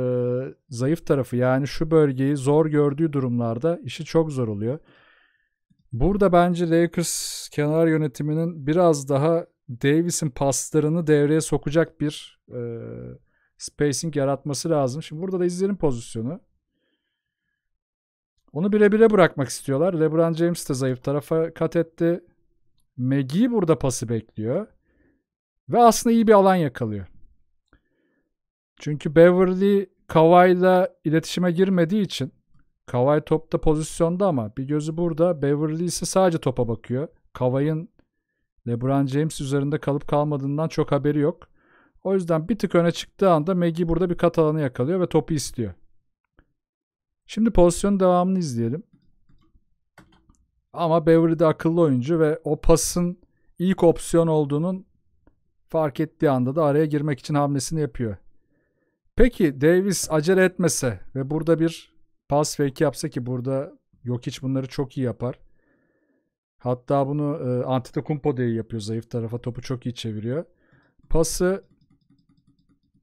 zayıf tarafı yani şu bölgeyi zor gördüğü durumlarda işi çok zor oluyor. Burada bence Lakers kenar yönetiminin biraz daha Davis'in paslarını devreye sokacak bir e, spacing yaratması lazım. Şimdi burada da izleyelim pozisyonu. Onu bire bire bırakmak istiyorlar. LeBron James de zayıf tarafa kat etti. McGee burada pası bekliyor. Ve aslında iyi bir alan yakalıyor. Çünkü Beverly Kavay'la iletişime girmediği için Kavay topta pozisyonda ama bir gözü burada. Beverly ise sadece topa bakıyor. Kavay'ın LeBron James üzerinde kalıp kalmadığından çok haberi yok. O yüzden bir tık öne çıktığı anda Maggie burada bir kat alanı yakalıyor ve topu istiyor. Şimdi pozisyon devamını izleyelim. Ama Beverly de akıllı oyuncu ve o pasın ilk opsiyon olduğunun fark ettiği anda da araya girmek için hamlesini yapıyor. Peki Davis acele etmese ve burada bir pas fake yapsa ki burada yok hiç bunları çok iyi yapar. Hatta bunu e, Antetokounmpo da yapıyor. Zayıf tarafa topu çok iyi çeviriyor. Pası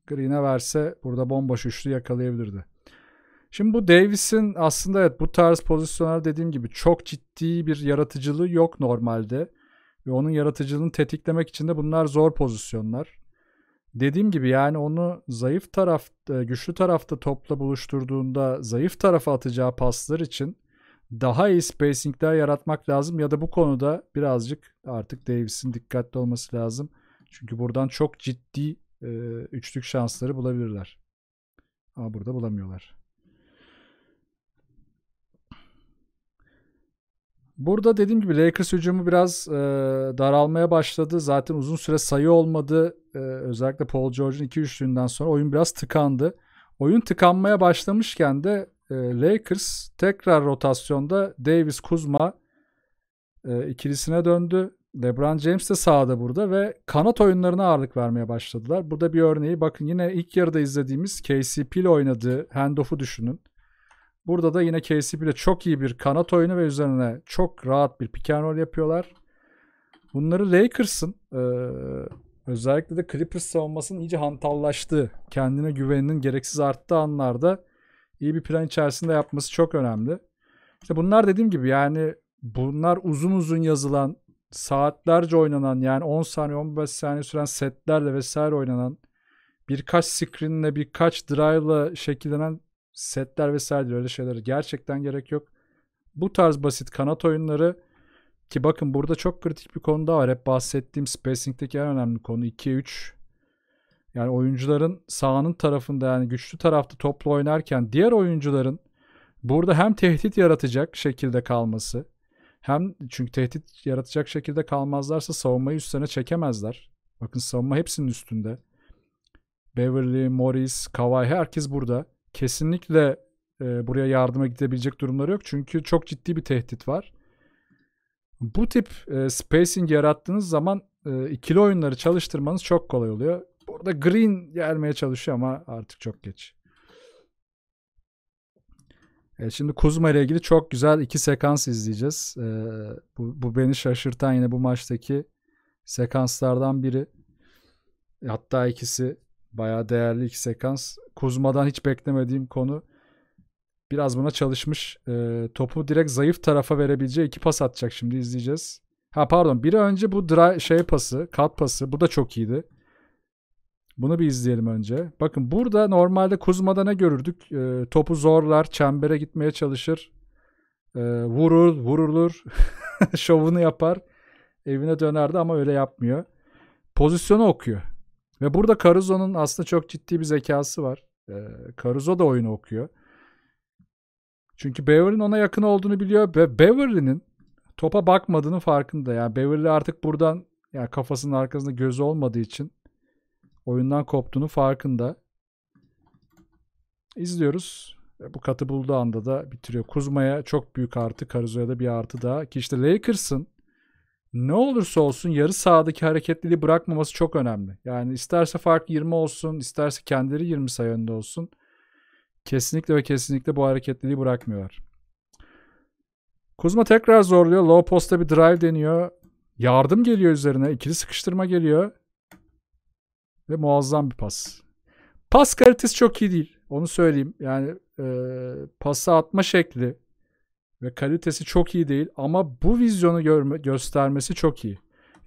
Green'e verse burada bomboş üçlü yakalayabilirdi. Şimdi bu Davis'in aslında evet bu tarz pozisyonlar dediğim gibi çok ciddi bir yaratıcılığı yok normalde. Ve onun yaratıcılığını tetiklemek için de bunlar zor pozisyonlar. Dediğim gibi yani onu zayıf taraf, e, güçlü tarafta topla buluşturduğunda zayıf tarafa atacağı paslar için daha iyi spacingler yaratmak lazım ya da bu konuda birazcık artık Davis'in dikkatli olması lazım. Çünkü buradan çok ciddi e, üçlük şansları bulabilirler. Ama burada bulamıyorlar. Burada dediğim gibi Lakers hücumu biraz e, daralmaya başladı. Zaten uzun süre sayı olmadı. E, özellikle Paul George'un 2 üçlüğünden sonra oyun biraz tıkandı. Oyun tıkanmaya başlamışken de e, Lakers tekrar rotasyonda Davis Kuzma e, ikilisine döndü. LeBron James de sahada burada ve kanat oyunlarına ağırlık vermeye başladılar. Burada bir örneği bakın yine ilk yarıda izlediğimiz KCP ile oynadığı handoff'u düşünün. Burada da yine KCP ile çok iyi bir kanat oyunu ve üzerine çok rahat bir pick and roll yapıyorlar. Bunları Lakers'ın e, özellikle de Clippers savunmasının iyice hantallaştığı, kendine güveninin gereksiz arttığı anlarda iyi bir plan içerisinde yapması çok önemli. İşte bunlar dediğim gibi yani bunlar uzun uzun yazılan, saatlerce oynanan yani 10 saniye 15 saniye süren setlerle vesaire oynanan birkaç screenle birkaç drive'la şekillenen setler vesaire öyle şeylere gerçekten gerek yok. Bu tarz basit kanat oyunları ki bakın burada çok kritik bir konu daha var. Hep bahsettiğim spacing'deki en önemli konu 2-3. Yani oyuncuların sahanın tarafında yani güçlü tarafta toplu oynarken diğer oyuncuların burada hem tehdit yaratacak şekilde kalması hem çünkü tehdit yaratacak şekilde kalmazlarsa savunmayı üstlerine çekemezler. Bakın savunma hepsinin üstünde. Beverly, Morris, Kawhi herkes burada kesinlikle e, buraya yardıma gidebilecek durumları yok. Çünkü çok ciddi bir tehdit var. Bu tip e, spacing yarattığınız zaman e, ikili oyunları çalıştırmanız çok kolay oluyor. Burada Green gelmeye çalışıyor ama artık çok geç. E, şimdi Kuzma ile ilgili çok güzel iki sekans izleyeceğiz. E, bu, bu beni şaşırtan yine bu maçtaki sekanslardan biri. E, hatta ikisi Bayağı değerli iki sekans. Kuzma'dan hiç beklemediğim konu. Biraz buna çalışmış. E, topu direkt zayıf tarafa verebileceği iki pas atacak şimdi izleyeceğiz. Ha pardon biri önce bu dry, şey pası, kat pası bu da çok iyiydi. Bunu bir izleyelim önce. Bakın burada normalde Kuzma'da ne görürdük? E, topu zorlar, çembere gitmeye çalışır. E, vurur, vurulur. şovunu yapar. Evine dönerdi ama öyle yapmıyor. Pozisyonu okuyor. Ve burada Caruso'nun aslında çok ciddi bir zekası var. Ee, Caruso da oyunu okuyor. Çünkü Beverly'nin ona yakın olduğunu biliyor ve Beverly'nin topa bakmadığının farkında. Yani Beverly artık buradan yani kafasının arkasında gözü olmadığı için oyundan koptuğunu farkında. İzliyoruz. Bu katı bulduğu anda da bitiriyor. Kuzma'ya çok büyük artı, Caruso'ya da bir artı daha. Ki işte Lakers'ın ne olursa olsun yarı sahadaki hareketliliği bırakmaması çok önemli. Yani isterse fark 20 olsun, isterse kendileri 20 sayı önde olsun. Kesinlikle ve kesinlikle bu hareketliliği bırakmıyorlar. Kuzma tekrar zorluyor. Low posta bir drive deniyor. Yardım geliyor üzerine. ikili sıkıştırma geliyor. Ve muazzam bir pas. Pas kalitesi çok iyi değil. Onu söyleyeyim. Yani e, pası atma şekli, ve kalitesi çok iyi değil ama bu vizyonu görme, göstermesi çok iyi.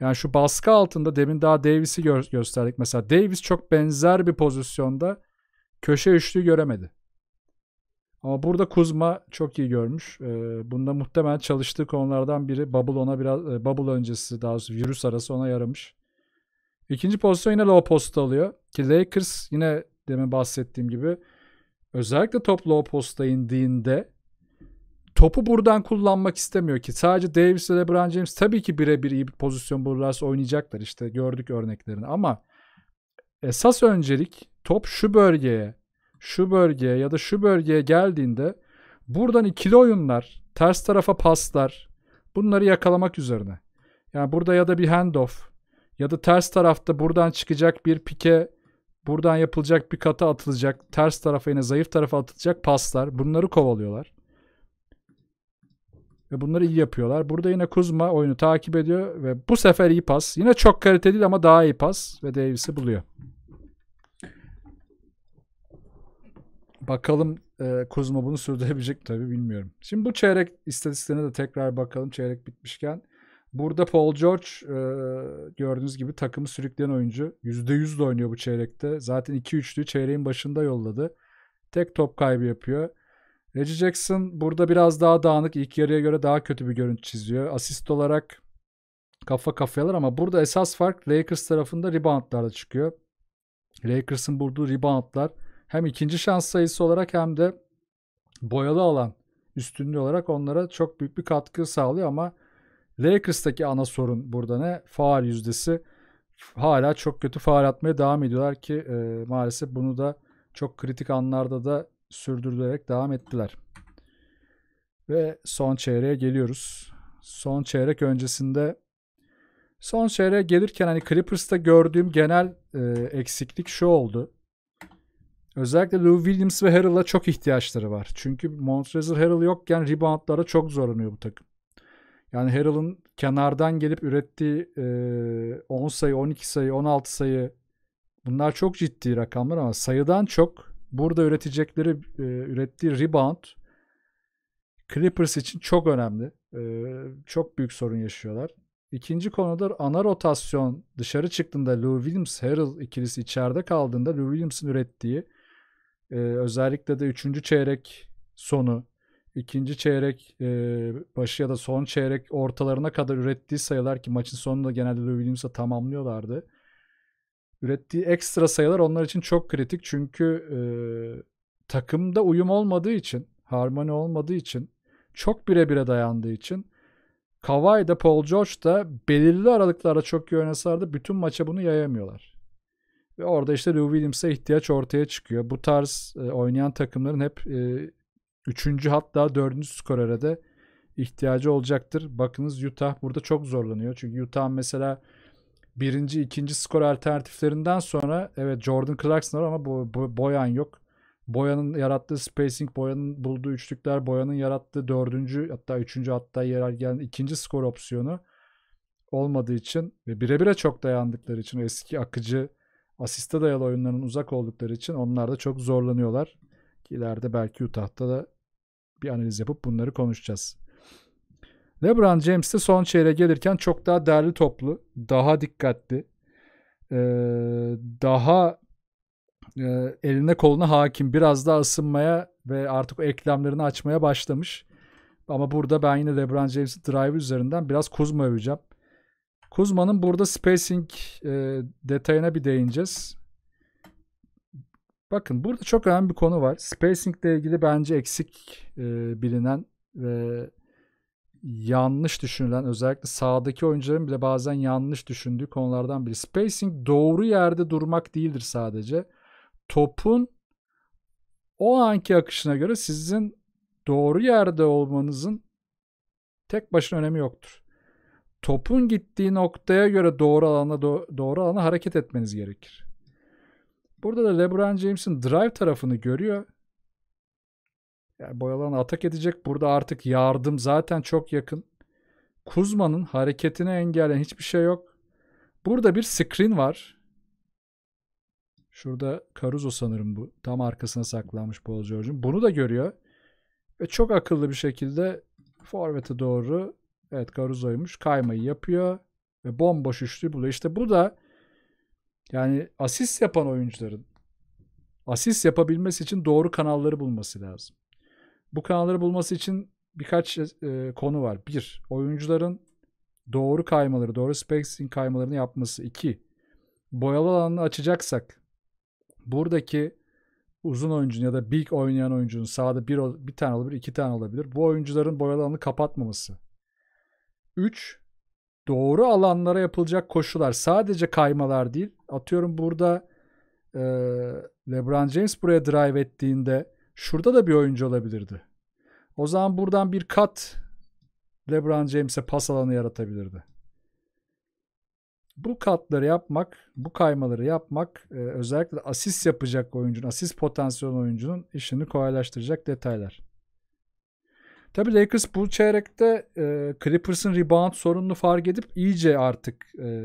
Yani şu baskı altında demin daha Davis'i gö- gösterdik mesela. Davis çok benzer bir pozisyonda köşe üçlüğü göremedi. Ama burada Kuzma çok iyi görmüş. Ee, bunda muhtemelen çalıştığı konulardan biri Bubble ona biraz e, Bubble öncesi daha doğrusu virüs arası ona yaramış. İkinci pozisyon yine low post alıyor. Ki Lakers yine demin bahsettiğim gibi özellikle top low posta indiğinde topu buradan kullanmak istemiyor ki. Sadece Davis ve LeBron James tabii ki birebir iyi bir pozisyon bulurlarsa oynayacaklar İşte gördük örneklerini ama esas öncelik top şu bölgeye, şu bölgeye ya da şu bölgeye geldiğinde buradan ikili oyunlar, ters tarafa paslar bunları yakalamak üzerine. Yani burada ya da bir handoff ya da ters tarafta buradan çıkacak bir pike, buradan yapılacak bir kata atılacak, ters tarafa yine zayıf tarafa atılacak paslar bunları kovalıyorlar. Ve bunları iyi yapıyorlar. Burada yine Kuzma oyunu takip ediyor ve bu sefer iyi pas. Yine çok kalite değil ama daha iyi pas ve Davis'i buluyor. Bakalım e, Kuzma bunu sürdürebilecek tabi bilmiyorum. Şimdi bu çeyrek istatistiklerine de tekrar bakalım çeyrek bitmişken. Burada Paul George e, gördüğünüz gibi takımı sürükleyen oyuncu. %100 de oynuyor bu çeyrekte. Zaten 2-3'lü çeyreğin başında yolladı. Tek top kaybı yapıyor. Reggie Jackson burada biraz daha dağınık. ilk yarıya göre daha kötü bir görüntü çiziyor. Asist olarak kafa kafayalar ama burada esas fark Lakers tarafında reboundlarda çıkıyor. Lakers'ın bulduğu reboundlar hem ikinci şans sayısı olarak hem de boyalı alan üstünlüğü olarak onlara çok büyük bir katkı sağlıyor ama Lakers'taki ana sorun burada ne? Faal yüzdesi hala çok kötü faal atmaya devam ediyorlar ki e, maalesef bunu da çok kritik anlarda da sürdürülerek devam ettiler. Ve son çeyreğe geliyoruz. Son çeyrek öncesinde son çeyreğe gelirken hani Clippers'ta gördüğüm genel e, eksiklik şu oldu. Özellikle Lou Williams ve Harrell'a çok ihtiyaçları var. Çünkü Montrezl Harrell yokken reboundlara çok zorlanıyor bu takım. Yani Harrell'ın kenardan gelip ürettiği e, 10 sayı, 12 sayı, 16 sayı bunlar çok ciddi rakamlar ama sayıdan çok burada üretecekleri e, ürettiği rebound Clippers için çok önemli. E, çok büyük sorun yaşıyorlar. İkinci konuda ana rotasyon dışarı çıktığında Lou Williams Harrell ikilisi içeride kaldığında Lou Williams'ın ürettiği e, özellikle de üçüncü çeyrek sonu ikinci çeyrek e, başı ya da son çeyrek ortalarına kadar ürettiği sayılar ki maçın sonunda genelde Lou Williams'a tamamlıyorlardı ürettiği ekstra sayılar onlar için çok kritik. Çünkü e, takımda uyum olmadığı için, harmoni olmadığı için, çok birebire dayandığı için Kawhi da Paul George da belirli aralıklarla çok iyi oynasalardı bütün maça bunu yayamıyorlar. Ve orada işte Lou Williams'a ihtiyaç ortaya çıkıyor. Bu tarz e, oynayan takımların hep e, üçüncü hatta dördüncü skorere de ihtiyacı olacaktır. Bakınız Utah burada çok zorlanıyor. Çünkü Utah mesela birinci, ikinci skor alternatiflerinden sonra evet Jordan Clarkson var ama bu bo, Boyan yok. Boyan'ın yarattığı spacing, Boyan'ın bulduğu üçlükler, Boyan'ın yarattığı dördüncü hatta üçüncü hatta yerel gelen ikinci skor opsiyonu olmadığı için ve birebire çok dayandıkları için eski akıcı asiste dayalı oyunların uzak oldukları için onlar da çok zorlanıyorlar. İleride belki Utah'ta da bir analiz yapıp bunları konuşacağız. LeBron James de son çeyreğe gelirken çok daha derli toplu, daha dikkatli, daha eline koluna hakim, biraz daha ısınmaya ve artık eklemlerini açmaya başlamış. Ama burada ben yine LeBron James'in drive üzerinden biraz Kuzma öveceğim. Kuzma'nın burada spacing detayına bir değineceğiz. Bakın burada çok önemli bir konu var. Spacing ile ilgili bence eksik bilinen ve yanlış düşünülen özellikle sağdaki oyuncuların bile bazen yanlış düşündüğü konulardan biri. Spacing doğru yerde durmak değildir sadece. Topun o anki akışına göre sizin doğru yerde olmanızın tek başına önemi yoktur. Topun gittiği noktaya göre doğru alana doğru alana hareket etmeniz gerekir. Burada da LeBron James'in drive tarafını görüyor yani boyalarına atak edecek. Burada artık yardım zaten çok yakın. Kuzma'nın hareketine engelleyen hiçbir şey yok. Burada bir screen var. Şurada Caruso sanırım bu. Tam arkasına saklanmış Paul George'un. Bunu da görüyor. Ve çok akıllı bir şekilde forvete doğru evet Caruso'ymuş. Kaymayı yapıyor. Ve bomboş üçlü buluyor. İşte bu da yani asist yapan oyuncuların asist yapabilmesi için doğru kanalları bulması lazım. Bu kanalları bulması için birkaç e, e, konu var. Bir, oyuncuların doğru kaymaları, doğru spacing kaymalarını yapması. İki, boyalı alanını açacaksak buradaki uzun oyuncunun ya da big oynayan oyuncunun sağda bir, bir tane olabilir, iki tane olabilir. Bu oyuncuların boyalı alanını kapatmaması. Üç, doğru alanlara yapılacak koşular. Sadece kaymalar değil. Atıyorum burada e, LeBron James buraya drive ettiğinde Şurada da bir oyuncu olabilirdi. O zaman buradan bir kat LeBron James'e pas alanı yaratabilirdi. Bu katları yapmak, bu kaymaları yapmak e, özellikle asist yapacak oyuncunun, asist potansiyel oyuncunun işini kolaylaştıracak detaylar. Tabii Lakers bu çeyrekte e, Clippers'ın rebound sorununu fark edip iyice artık e,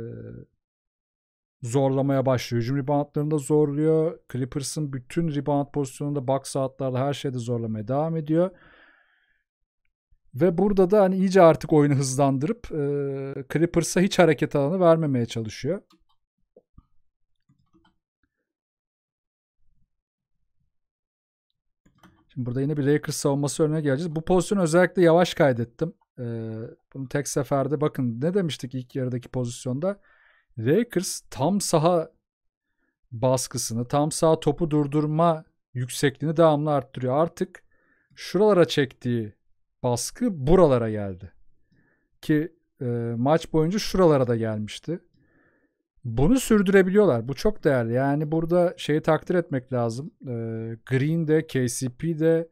zorlamaya başlıyor. Hücum reboundlarında zorluyor. Clippers'ın bütün rebound pozisyonunda box saatlarda her şeyde zorlamaya devam ediyor. Ve burada da hani iyice artık oyunu hızlandırıp e, Clippers'a hiç hareket alanı vermemeye çalışıyor. Şimdi burada yine bir Lakers savunması önüne geleceğiz. Bu pozisyonu özellikle yavaş kaydettim. E, bunu tek seferde bakın ne demiştik ilk yarıdaki pozisyonda Lakers tam saha baskısını, tam saha topu durdurma yüksekliğini devamlı arttırıyor. Artık şuralara çektiği baskı buralara geldi. Ki e, maç boyunca şuralara da gelmişti. Bunu sürdürebiliyorlar. Bu çok değerli. Yani burada şeyi takdir etmek lazım. E, Green de, KCP de,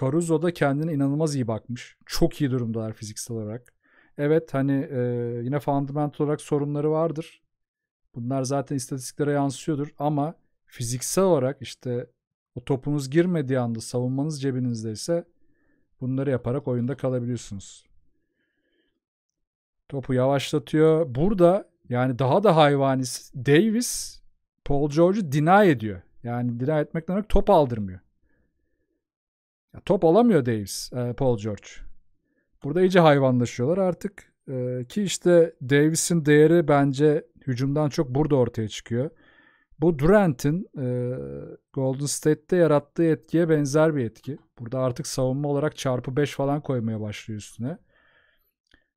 Caruso da kendine inanılmaz iyi bakmış. Çok iyi durumdalar fiziksel olarak. Evet hani e, yine fundamental olarak sorunları vardır. Bunlar zaten istatistiklere yansıyordur ama fiziksel olarak işte o topunuz girmediği anda savunmanız cebinizde ise bunları yaparak oyunda kalabiliyorsunuz. Topu yavaşlatıyor. Burada yani daha da hayvani Davis Paul George'u deny ediyor. Yani deny etmek demek top aldırmıyor. Ya, top alamıyor Davis, e, Paul George. Burada iyice hayvanlaşıyorlar artık. E, ki işte Davis'in değeri bence hücumdan çok burada ortaya çıkıyor. Bu Durant'in e, Golden State'te yarattığı etkiye benzer bir etki. Burada artık savunma olarak çarpı 5 falan koymaya başlıyor üstüne.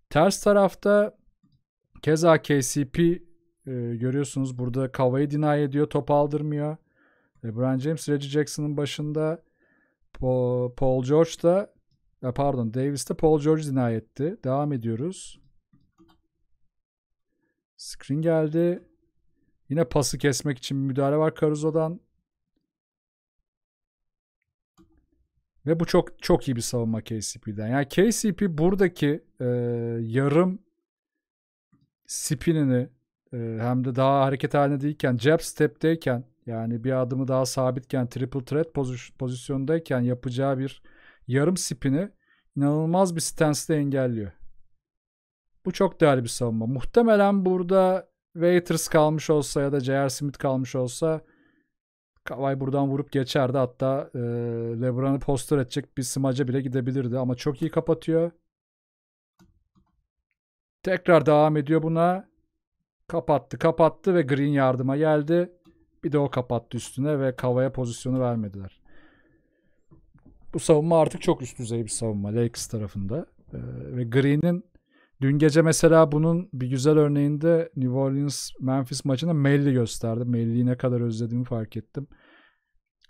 Ters tarafta keza KCP e, görüyorsunuz burada Kava'yı deny ediyor, top aldırmıyor. LeBron James, Reggie Jackson'ın başında Paul George da e, pardon Davis de Paul George deny etti. Devam ediyoruz. Screen geldi. Yine pası kesmek için bir müdahale var Caruso'dan. Ve bu çok çok iyi bir savunma KCP'den. Yani KCP buradaki e, yarım spinini e, hem de daha hareket halinde değilken, jab step'teyken yani bir adımı daha sabitken, triple threat pozisyondayken yapacağı bir yarım spini inanılmaz bir stance'de engelliyor. Bu çok değerli bir savunma. Muhtemelen burada Waiters kalmış olsa ya da J.R. Smith kalmış olsa Kavay buradan vurup geçerdi. Hatta e, LeBron'u poster edecek bir smaca bile gidebilirdi. Ama çok iyi kapatıyor. Tekrar devam ediyor buna. Kapattı kapattı ve Green yardıma geldi. Bir de o kapattı üstüne ve Kavaya pozisyonu vermediler. Bu savunma artık çok üst düzey bir savunma Lakers tarafında. E, ve Green'in Dün gece mesela bunun bir güzel örneğinde New Orleans Memphis maçında Melli gösterdi. Melli'yi ne kadar özlediğimi fark ettim.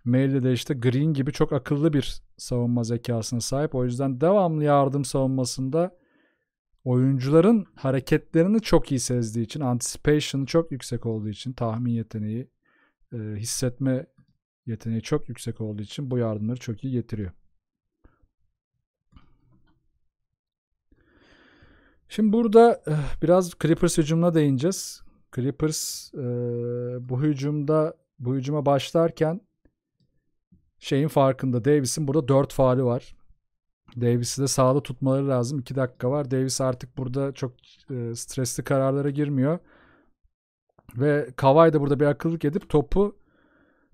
Melli de işte Green gibi çok akıllı bir savunma zekasına sahip. O yüzden devamlı yardım savunmasında oyuncuların hareketlerini çok iyi sezdiği için, anticipation'ı çok yüksek olduğu için, tahmin yeteneği, e, hissetme yeteneği çok yüksek olduğu için bu yardımları çok iyi getiriyor. Şimdi burada eh, biraz Clippers hücumuna değineceğiz. Clippers eh, bu hücumda bu hücuma başlarken şeyin farkında. Davis'in burada 4 faali var. Davis'i de sağda tutmaları lazım. 2 dakika var. Davis artık burada çok eh, stresli kararlara girmiyor. Ve Kavay da burada bir akıllık edip topu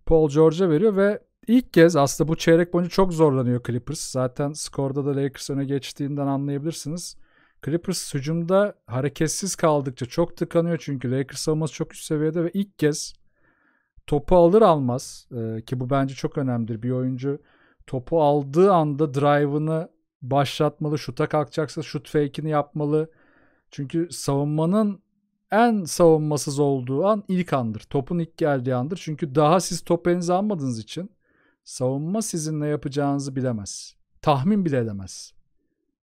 Paul George'a veriyor ve ilk kez aslında bu çeyrek boyunca çok zorlanıyor Clippers. Zaten skorda da Lakers öne geçtiğinden anlayabilirsiniz. Clippers hücumda hareketsiz kaldıkça çok tıkanıyor çünkü Lakers savunması çok üst seviyede ve ilk kez topu alır almaz e, ki bu bence çok önemlidir bir oyuncu topu aldığı anda drive'ını başlatmalı, şuta kalkacaksa şut fake'ini yapmalı. Çünkü savunmanın en savunmasız olduğu an ilk andır. Topun ilk geldiği andır. Çünkü daha siz top elinize almadığınız için savunma sizin ne yapacağınızı bilemez. Tahmin bile edemez.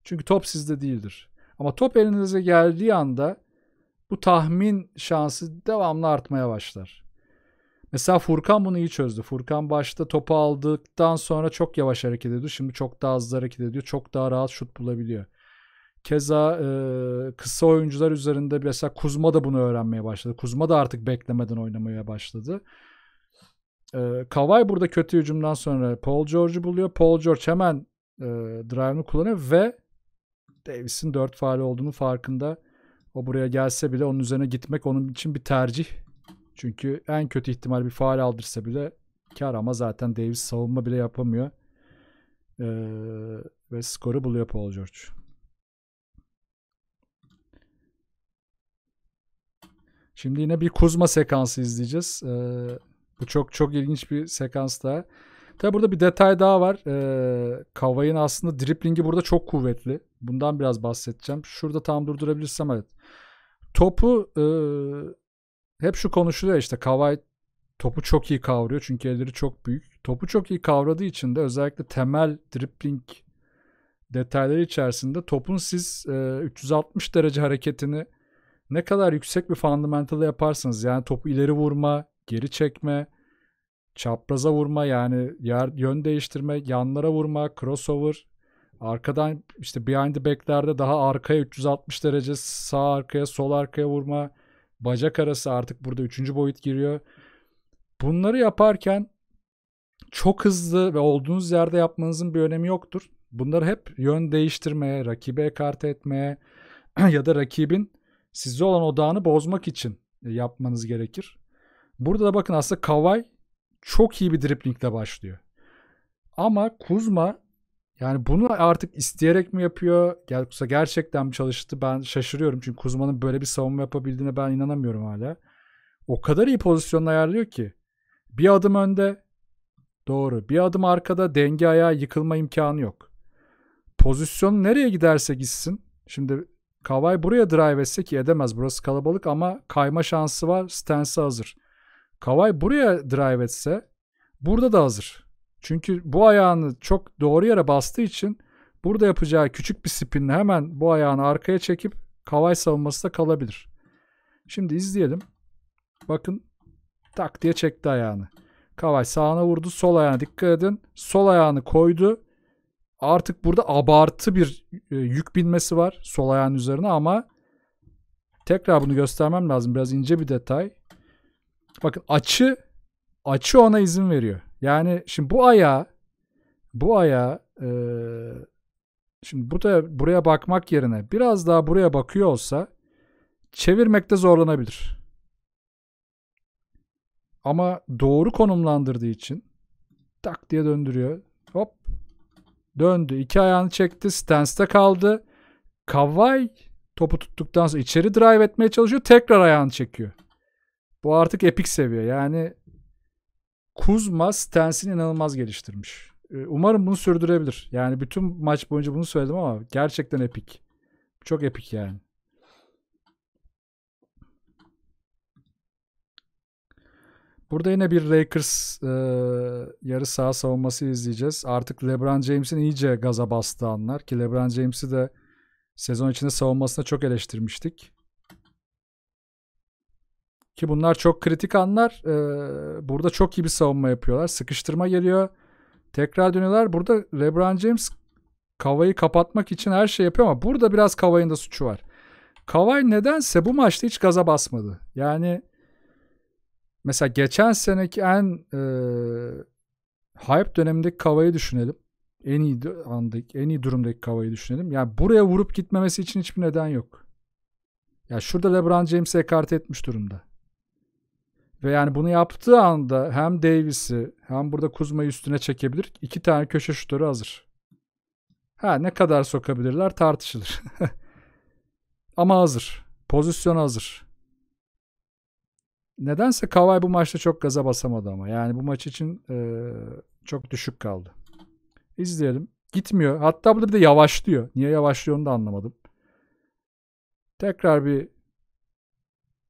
Çünkü top sizde değildir. Ama top elinize geldiği anda bu tahmin şansı devamlı artmaya başlar. Mesela Furkan bunu iyi çözdü. Furkan başta topu aldıktan sonra çok yavaş hareket ediyor. Şimdi çok daha hızlı hareket ediyor. Çok daha rahat şut bulabiliyor. Keza e, kısa oyuncular üzerinde mesela Kuzma da bunu öğrenmeye başladı. Kuzma da artık beklemeden oynamaya başladı. E, Kavay burada kötü hücumdan sonra Paul George'u buluyor. Paul George hemen e, drive'ını kullanıyor ve Davis'in 4 faali olduğunu farkında. O buraya gelse bile onun üzerine gitmek onun için bir tercih. Çünkü en kötü ihtimal bir faal aldırsa bile kar ama zaten Davis savunma bile yapamıyor. Ee, ve skoru buluyor Paul George. Şimdi yine bir Kuzma sekansı izleyeceğiz. Ee, bu çok çok ilginç bir sekans daha. Tabi burada bir detay daha var. Ee, Kavay'ın aslında driplingi burada çok kuvvetli. Bundan biraz bahsedeceğim. Şurada tam durdurabilirsem evet. Topu e, hep şu konuşuluyor işte Kavay topu çok iyi kavruyor çünkü elleri çok büyük. Topu çok iyi kavradığı için de özellikle temel dripling detayları içerisinde topun siz e, 360 derece hareketini ne kadar yüksek bir fundamental yaparsanız yani topu ileri vurma, geri çekme, çapraza vurma yani yer yön değiştirme, yanlara vurma, crossover, arkadan işte behind the back'lerde daha arkaya 360 derece sağ arkaya, sol arkaya vurma, bacak arası artık burada 3. boyut giriyor. Bunları yaparken çok hızlı ve olduğunuz yerde yapmanızın bir önemi yoktur. Bunları hep yön değiştirmeye, rakibe ekarte etmeye ya da rakibin sizde olan odağını bozmak için e, yapmanız gerekir. Burada da bakın aslında Kavay çok iyi bir driplingle başlıyor. Ama Kuzma yani bunu artık isteyerek mi yapıyor? Yoksa gerçekten mi çalıştı? Ben şaşırıyorum. Çünkü Kuzma'nın böyle bir savunma yapabildiğine ben inanamıyorum hala. O kadar iyi pozisyonla ayarlıyor ki. Bir adım önde doğru. Bir adım arkada denge ayağa yıkılma imkanı yok. Pozisyon nereye giderse gitsin. Şimdi Kavay buraya drive etse ki edemez. Burası kalabalık ama kayma şansı var. Stance'ı hazır. Kavay buraya drive etse burada da hazır. Çünkü bu ayağını çok doğru yere bastığı için burada yapacağı küçük bir spinle hemen bu ayağını arkaya çekip Kavay savunması da kalabilir. Şimdi izleyelim. Bakın tak diye çekti ayağını. Kavay sağına vurdu. Sol ayağına dikkat edin. Sol ayağını koydu. Artık burada abartı bir e, yük binmesi var sol ayağın üzerine ama tekrar bunu göstermem lazım. Biraz ince bir detay. Bakın açı açı ona izin veriyor. Yani şimdi bu ayağı bu ayağı e, şimdi bu da buraya bakmak yerine biraz daha buraya bakıyor olsa çevirmekte zorlanabilir. Ama doğru konumlandırdığı için tak diye döndürüyor. Hop döndü. İki ayağını çekti. Stance'de kaldı. Kavay topu tuttuktan sonra içeri drive etmeye çalışıyor. Tekrar ayağını çekiyor. Bu artık epik seviye. Yani Kuzma Stens'in inanılmaz geliştirmiş. Ee, umarım bunu sürdürebilir. Yani bütün maç boyunca bunu söyledim ama gerçekten epik. Çok epik yani. Burada yine bir Lakers e, yarı saha savunması izleyeceğiz. Artık LeBron James'in iyice gaza bastığı anlar ki LeBron James'i de sezon içinde savunmasına çok eleştirmiştik. Ki bunlar çok kritik anlar. Ee, burada çok iyi bir savunma yapıyorlar. Sıkıştırma geliyor. Tekrar dönüyorlar. Burada LeBron James Kavayı kapatmak için her şey yapıyor ama burada biraz Kavay'ın da suçu var. Kavay nedense bu maçta hiç gaza basmadı. Yani mesela geçen seneki en e, hype dönemindeki Kavay'ı düşünelim. En iyi andık, en iyi durumdaki Kavay'ı düşünelim. Yani buraya vurup gitmemesi için hiçbir neden yok. Ya yani şurada LeBron James'e ekarte etmiş durumda. Ve yani bunu yaptığı anda hem Davis'i hem burada Kuzma'yı üstüne çekebilir. İki tane köşe şutörü hazır. Ha ne kadar sokabilirler tartışılır. Ama hazır. Pozisyon hazır. Nedense Kavay bu maçta çok gaza basamadı ama. Yani bu maç için e, çok düşük kaldı. İzleyelim. Gitmiyor. Hatta burada bir de yavaşlıyor. Niye yavaşlıyor onu da anlamadım. Tekrar bir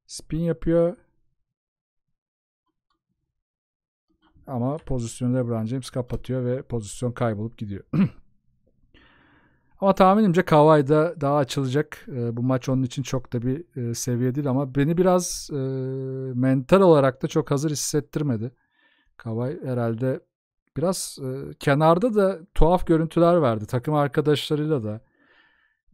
spin yapıyor. Ama pozisyonu LeBron James kapatıyor ve pozisyon kaybolup gidiyor. ama tahminimce Kawhi da daha açılacak. E, bu maç onun için çok da bir e, seviye değil ama beni biraz e, mental olarak da çok hazır hissettirmedi. Kawhi herhalde biraz e, kenarda da tuhaf görüntüler verdi. Takım arkadaşlarıyla da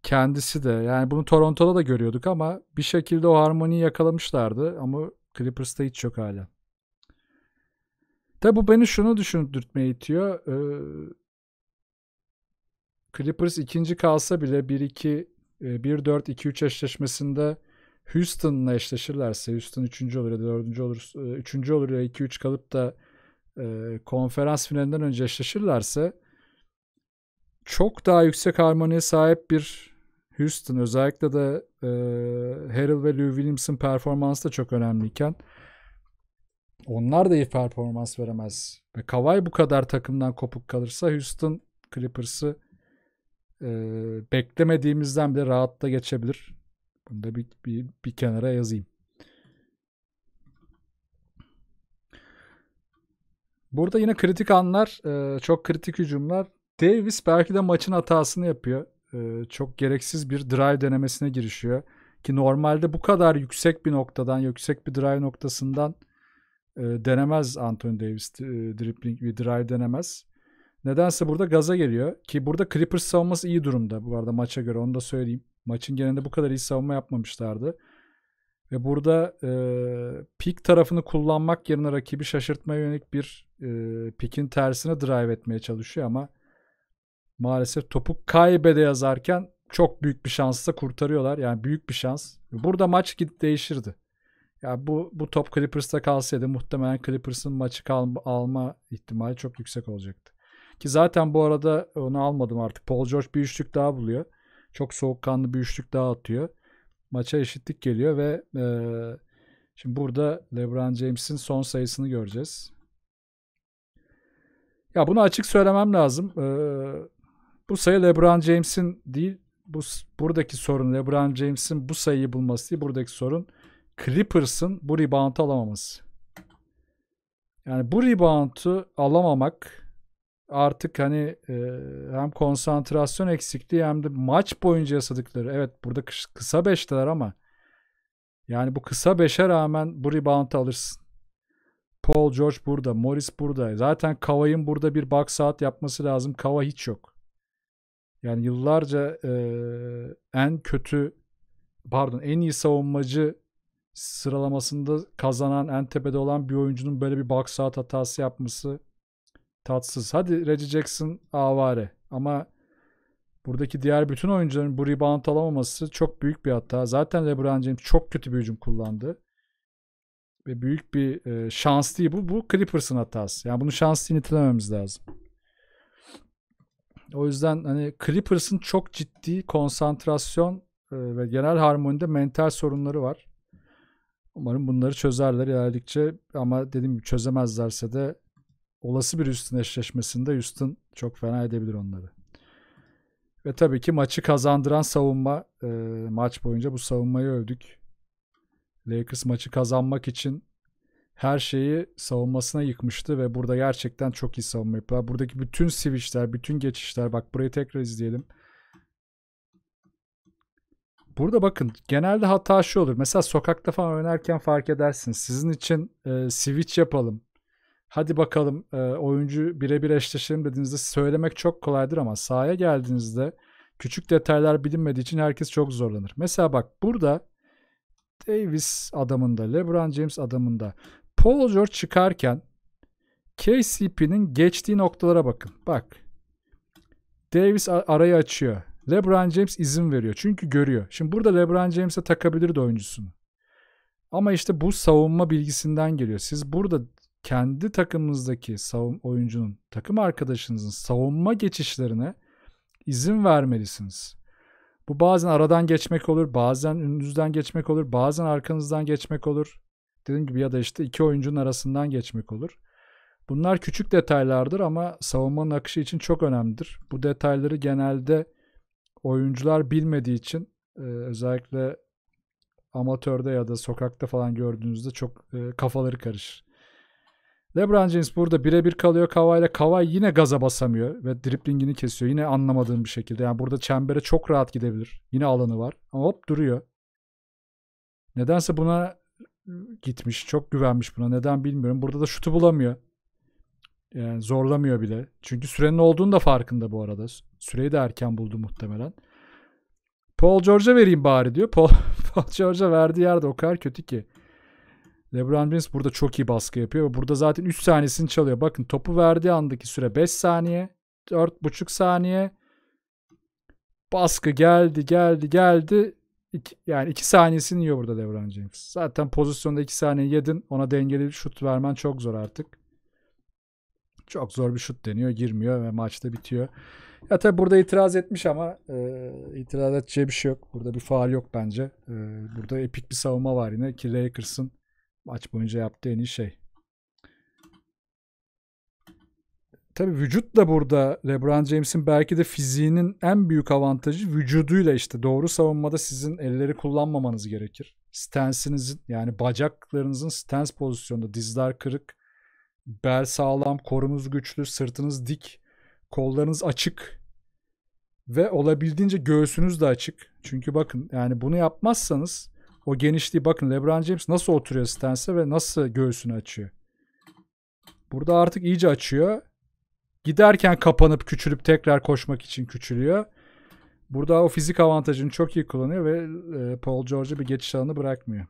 kendisi de yani bunu Toronto'da da görüyorduk ama bir şekilde o harmoniyi yakalamışlardı ama Clippers'ta hiç yok hala. Tabi bu beni şunu düşündürtmeye itiyor. Ee, Clippers ikinci kalsa bile 1-2 1-4-2-3 eşleşmesinde Houston'la eşleşirlerse Houston üçüncü olur ya da 4. olur üçüncü olur ya 2-3 kalıp da e, konferans finalinden önce eşleşirlerse çok daha yüksek harmoniye sahip bir Houston özellikle de e, Harrell ve Lou Williams'ın performansı da çok önemliyken onlar da iyi performans veremez. Ve Kavay bu kadar takımdan kopuk kalırsa Houston Clippers'ı e, beklemediğimizden bile rahatla geçebilir. Bunu da bir, bir, bir kenara yazayım. Burada yine kritik anlar, e, çok kritik hücumlar. Davis belki de maçın hatasını yapıyor. E, çok gereksiz bir drive denemesine girişiyor. Ki normalde bu kadar yüksek bir noktadan, yüksek bir drive noktasından e, denemez Anthony Davis e, dribbling bir drive denemez. Nedense burada gaza geliyor ki burada Clippers savunması iyi durumda bu arada maça göre onu da söyleyeyim. Maçın genelinde bu kadar iyi savunma yapmamışlardı. Ve burada e, pik tarafını kullanmak yerine rakibi şaşırtmaya yönelik bir e, pikin tersine drive etmeye çalışıyor ama maalesef topu kaybede yazarken çok büyük bir şansla kurtarıyorlar. Yani büyük bir şans. Burada maç git değişirdi. Ya bu bu top Clippers'ta kalsaydı muhtemelen Clippers'ın maçı kal- alma ihtimali çok yüksek olacaktı. Ki zaten bu arada onu almadım artık. Paul George bir üçlük daha buluyor. Çok soğukkanlı bir üçlük daha atıyor. Maça eşitlik geliyor ve e, şimdi burada LeBron James'in son sayısını göreceğiz. Ya bunu açık söylemem lazım. E, bu sayı LeBron James'in değil. Bu buradaki sorun LeBron James'in bu sayıyı bulması değil. Buradaki sorun Clippers'ın bu rebound'ı alamaması. Yani bu rebound'ı alamamak artık hani e, hem konsantrasyon eksikliği hem de maç boyunca yasadıkları. Evet burada kısa beşteler ama yani bu kısa beşe rağmen bu rebound'ı alırsın. Paul George burada, Morris burada. Zaten Kavay'ın burada bir box saat yapması lazım. Kava hiç yok. Yani yıllarca e, en kötü pardon en iyi savunmacı sıralamasında kazanan en tepede olan bir oyuncunun böyle bir box out hatası yapması tatsız. Hadi Reggie Jackson avare ama buradaki diğer bütün oyuncuların bu rebound alamaması çok büyük bir hata. Zaten LeBron James çok kötü bir hücum kullandı. Ve büyük bir e, şans değil bu. Bu Clippers'ın hatası. Yani bunu şans diye nitelememiz lazım. O yüzden hani Clippers'ın çok ciddi konsantrasyon e, ve genel harmonide mental sorunları var. Umarım bunları çözerler ilerledikçe ama dedim çözemezlerse de olası bir Houston eşleşmesinde Houston çok fena edebilir onları. Ve tabii ki maçı kazandıran savunma e, maç boyunca bu savunmayı övdük. Lakers maçı kazanmak için her şeyi savunmasına yıkmıştı ve burada gerçekten çok iyi savunma yapıyorlar. Buradaki bütün switchler, bütün geçişler bak burayı tekrar izleyelim. Burada bakın genelde hata şu olur. Mesela sokakta falan oynarken fark edersiniz. Sizin için e, switch yapalım. Hadi bakalım e, oyuncu birebir eşleşelim dediğinizde söylemek çok kolaydır ama sahaya geldiğinizde küçük detaylar bilinmediği için herkes çok zorlanır. Mesela bak burada Davis adamında, LeBron James adamında Paul George çıkarken KCP'nin geçtiği noktalara bakın. Bak. Davis arayı açıyor. LeBron James izin veriyor. Çünkü görüyor. Şimdi burada LeBron James'e takabilirdi oyuncusunu. Ama işte bu savunma bilgisinden geliyor. Siz burada kendi takımınızdaki savun oyuncunun, takım arkadaşınızın savunma geçişlerine izin vermelisiniz. Bu bazen aradan geçmek olur, bazen önünüzden geçmek olur, bazen arkanızdan geçmek olur. Dediğim gibi ya da işte iki oyuncunun arasından geçmek olur. Bunlar küçük detaylardır ama savunmanın akışı için çok önemlidir. Bu detayları genelde oyuncular bilmediği için özellikle amatörde ya da sokakta falan gördüğünüzde çok kafaları karışır. LeBron James burada birebir kalıyor Kavay'la. Kavay yine gaza basamıyor ve driplingini kesiyor. Yine anlamadığım bir şekilde. Yani burada çembere çok rahat gidebilir. Yine alanı var. Ama hop duruyor. Nedense buna gitmiş. Çok güvenmiş buna. Neden bilmiyorum. Burada da şutu bulamıyor. Yani zorlamıyor bile. Çünkü sürenin olduğunu da farkında bu arada. Süreyi de erken buldu muhtemelen. Paul George'a vereyim bari diyor. Paul, Paul George'a verdiği yerde o kadar kötü ki. LeBron James burada çok iyi baskı yapıyor. Burada zaten 3 saniyesini çalıyor. Bakın topu verdiği andaki süre 5 saniye. 4,5 saniye. Baskı geldi geldi geldi. İki, yani 2 saniyesini yiyor burada LeBron James. Zaten pozisyonda 2 saniye yedin. Ona dengeli bir şut vermen çok zor artık çok zor bir şut deniyor. Girmiyor ve maçta bitiyor. Ya tabii burada itiraz etmiş ama e, itiraz edeceği bir şey yok. Burada bir faal yok bence. E, burada epik bir savunma var yine ki Lakers'ın maç boyunca yaptığı en iyi şey. Tabi vücut da burada LeBron James'in belki de fiziğinin en büyük avantajı vücuduyla işte doğru savunmada sizin elleri kullanmamanız gerekir. Stens'inizin yani bacaklarınızın stens pozisyonunda dizler kırık bel sağlam, korunuz güçlü, sırtınız dik, kollarınız açık ve olabildiğince göğsünüz de açık. Çünkü bakın yani bunu yapmazsanız o genişliği bakın LeBron James nasıl oturuyor stance'e ve nasıl göğsünü açıyor. Burada artık iyice açıyor. Giderken kapanıp küçülüp tekrar koşmak için küçülüyor. Burada o fizik avantajını çok iyi kullanıyor ve e, Paul George'a bir geçiş alanı bırakmıyor.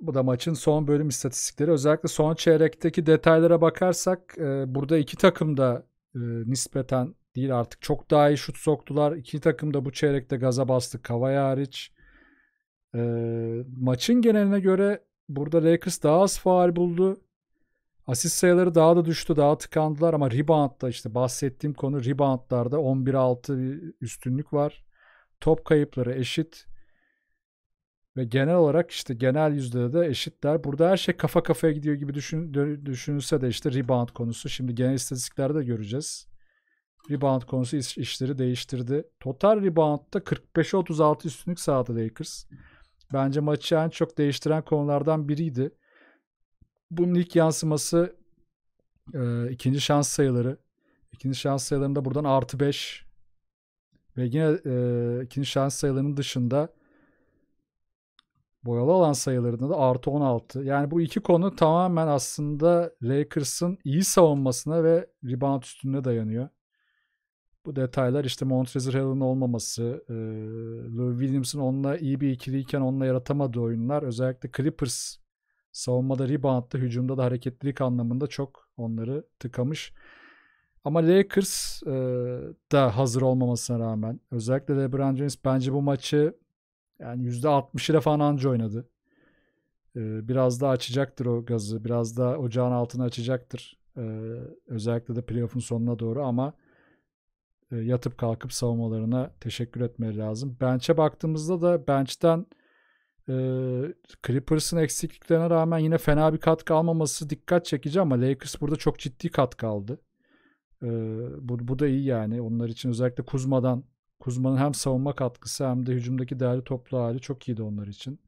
Bu da maçın son bölüm istatistikleri. Özellikle son çeyrekteki detaylara bakarsak e, burada iki takım da e, nispeten değil artık çok daha iyi şut soktular. İki takım da bu çeyrekte gaza bastı Kavaya hariç. E, maçın geneline göre burada Lakers daha az faal buldu. Asist sayıları daha da düştü, daha tıkandılar ama reboundda işte bahsettiğim konu reboundlarda 11-6 bir üstünlük var. Top kayıpları eşit. Ve genel olarak işte genel yüzde de eşitler. Burada her şey kafa kafaya gidiyor gibi düşün, düşünülse de işte rebound konusu. Şimdi genel istatistiklerde göreceğiz. Rebound konusu iş, işleri değiştirdi. Total rebound'da 45 36 üstünlük sağladı Lakers. Bence maçı en çok değiştiren konulardan biriydi. Bunun ilk yansıması e, ikinci şans sayıları. İkinci şans sayılarında buradan artı 5 ve yine e, ikinci şans sayılarının dışında Boyalı alan sayılarında da artı 16. Yani bu iki konu tamamen aslında Lakers'ın iyi savunmasına ve rebound üstüne dayanıyor. Bu detaylar işte Montrezl Hill'in olmaması, e, Lou Williams'ın onunla iyi bir ikiliyken onunla yaratamadığı oyunlar. Özellikle Clippers savunmada, reboundda, hücumda da hareketlilik anlamında çok onları tıkamış. Ama Lakers e, da hazır olmamasına rağmen özellikle LeBron James bence bu maçı yani yüzde %60'ıyla falan anca oynadı. Ee, biraz daha açacaktır o gazı. Biraz daha ocağın altını açacaktır. Ee, özellikle de playoff'un sonuna doğru ama e, yatıp kalkıp savunmalarına teşekkür etmeleri lazım. Bench'e baktığımızda da bench'ten e, Clippers'ın eksikliklerine rağmen yine fena bir katkı almaması dikkat çekici ama Lakers burada çok ciddi katkı aldı. E, bu, bu da iyi yani. Onlar için özellikle Kuzma'dan Kuzma'nın hem savunma katkısı hem de hücumdaki değerli toplu hali çok iyiydi onlar için.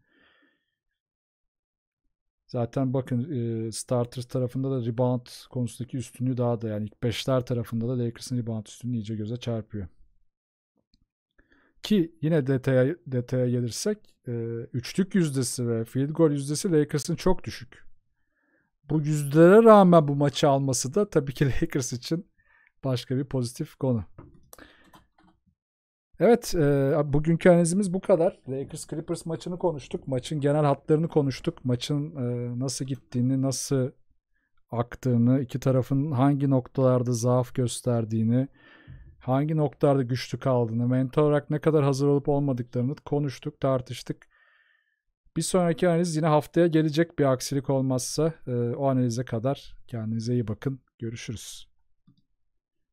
Zaten bakın e, starter tarafında da rebound konusundaki üstünlüğü daha da yani ilk beşler tarafında da Lakers'ın rebound üstünlüğü iyice göze çarpıyor. Ki yine detaya, detaya gelirsek e, üçlük yüzdesi ve field goal yüzdesi Lakers'ın çok düşük. Bu yüzdelere rağmen bu maçı alması da tabii ki Lakers için başka bir pozitif konu. Evet e, bugünkü analizimiz bu kadar. Lakers Clippers maçını konuştuk. Maçın genel hatlarını konuştuk. Maçın e, nasıl gittiğini, nasıl aktığını, iki tarafın hangi noktalarda zaaf gösterdiğini, hangi noktalarda güçlü kaldığını, mental olarak ne kadar hazır olup olmadıklarını konuştuk, tartıştık. Bir sonraki analiz yine haftaya gelecek bir aksilik olmazsa e, o analize kadar kendinize iyi bakın. Görüşürüz.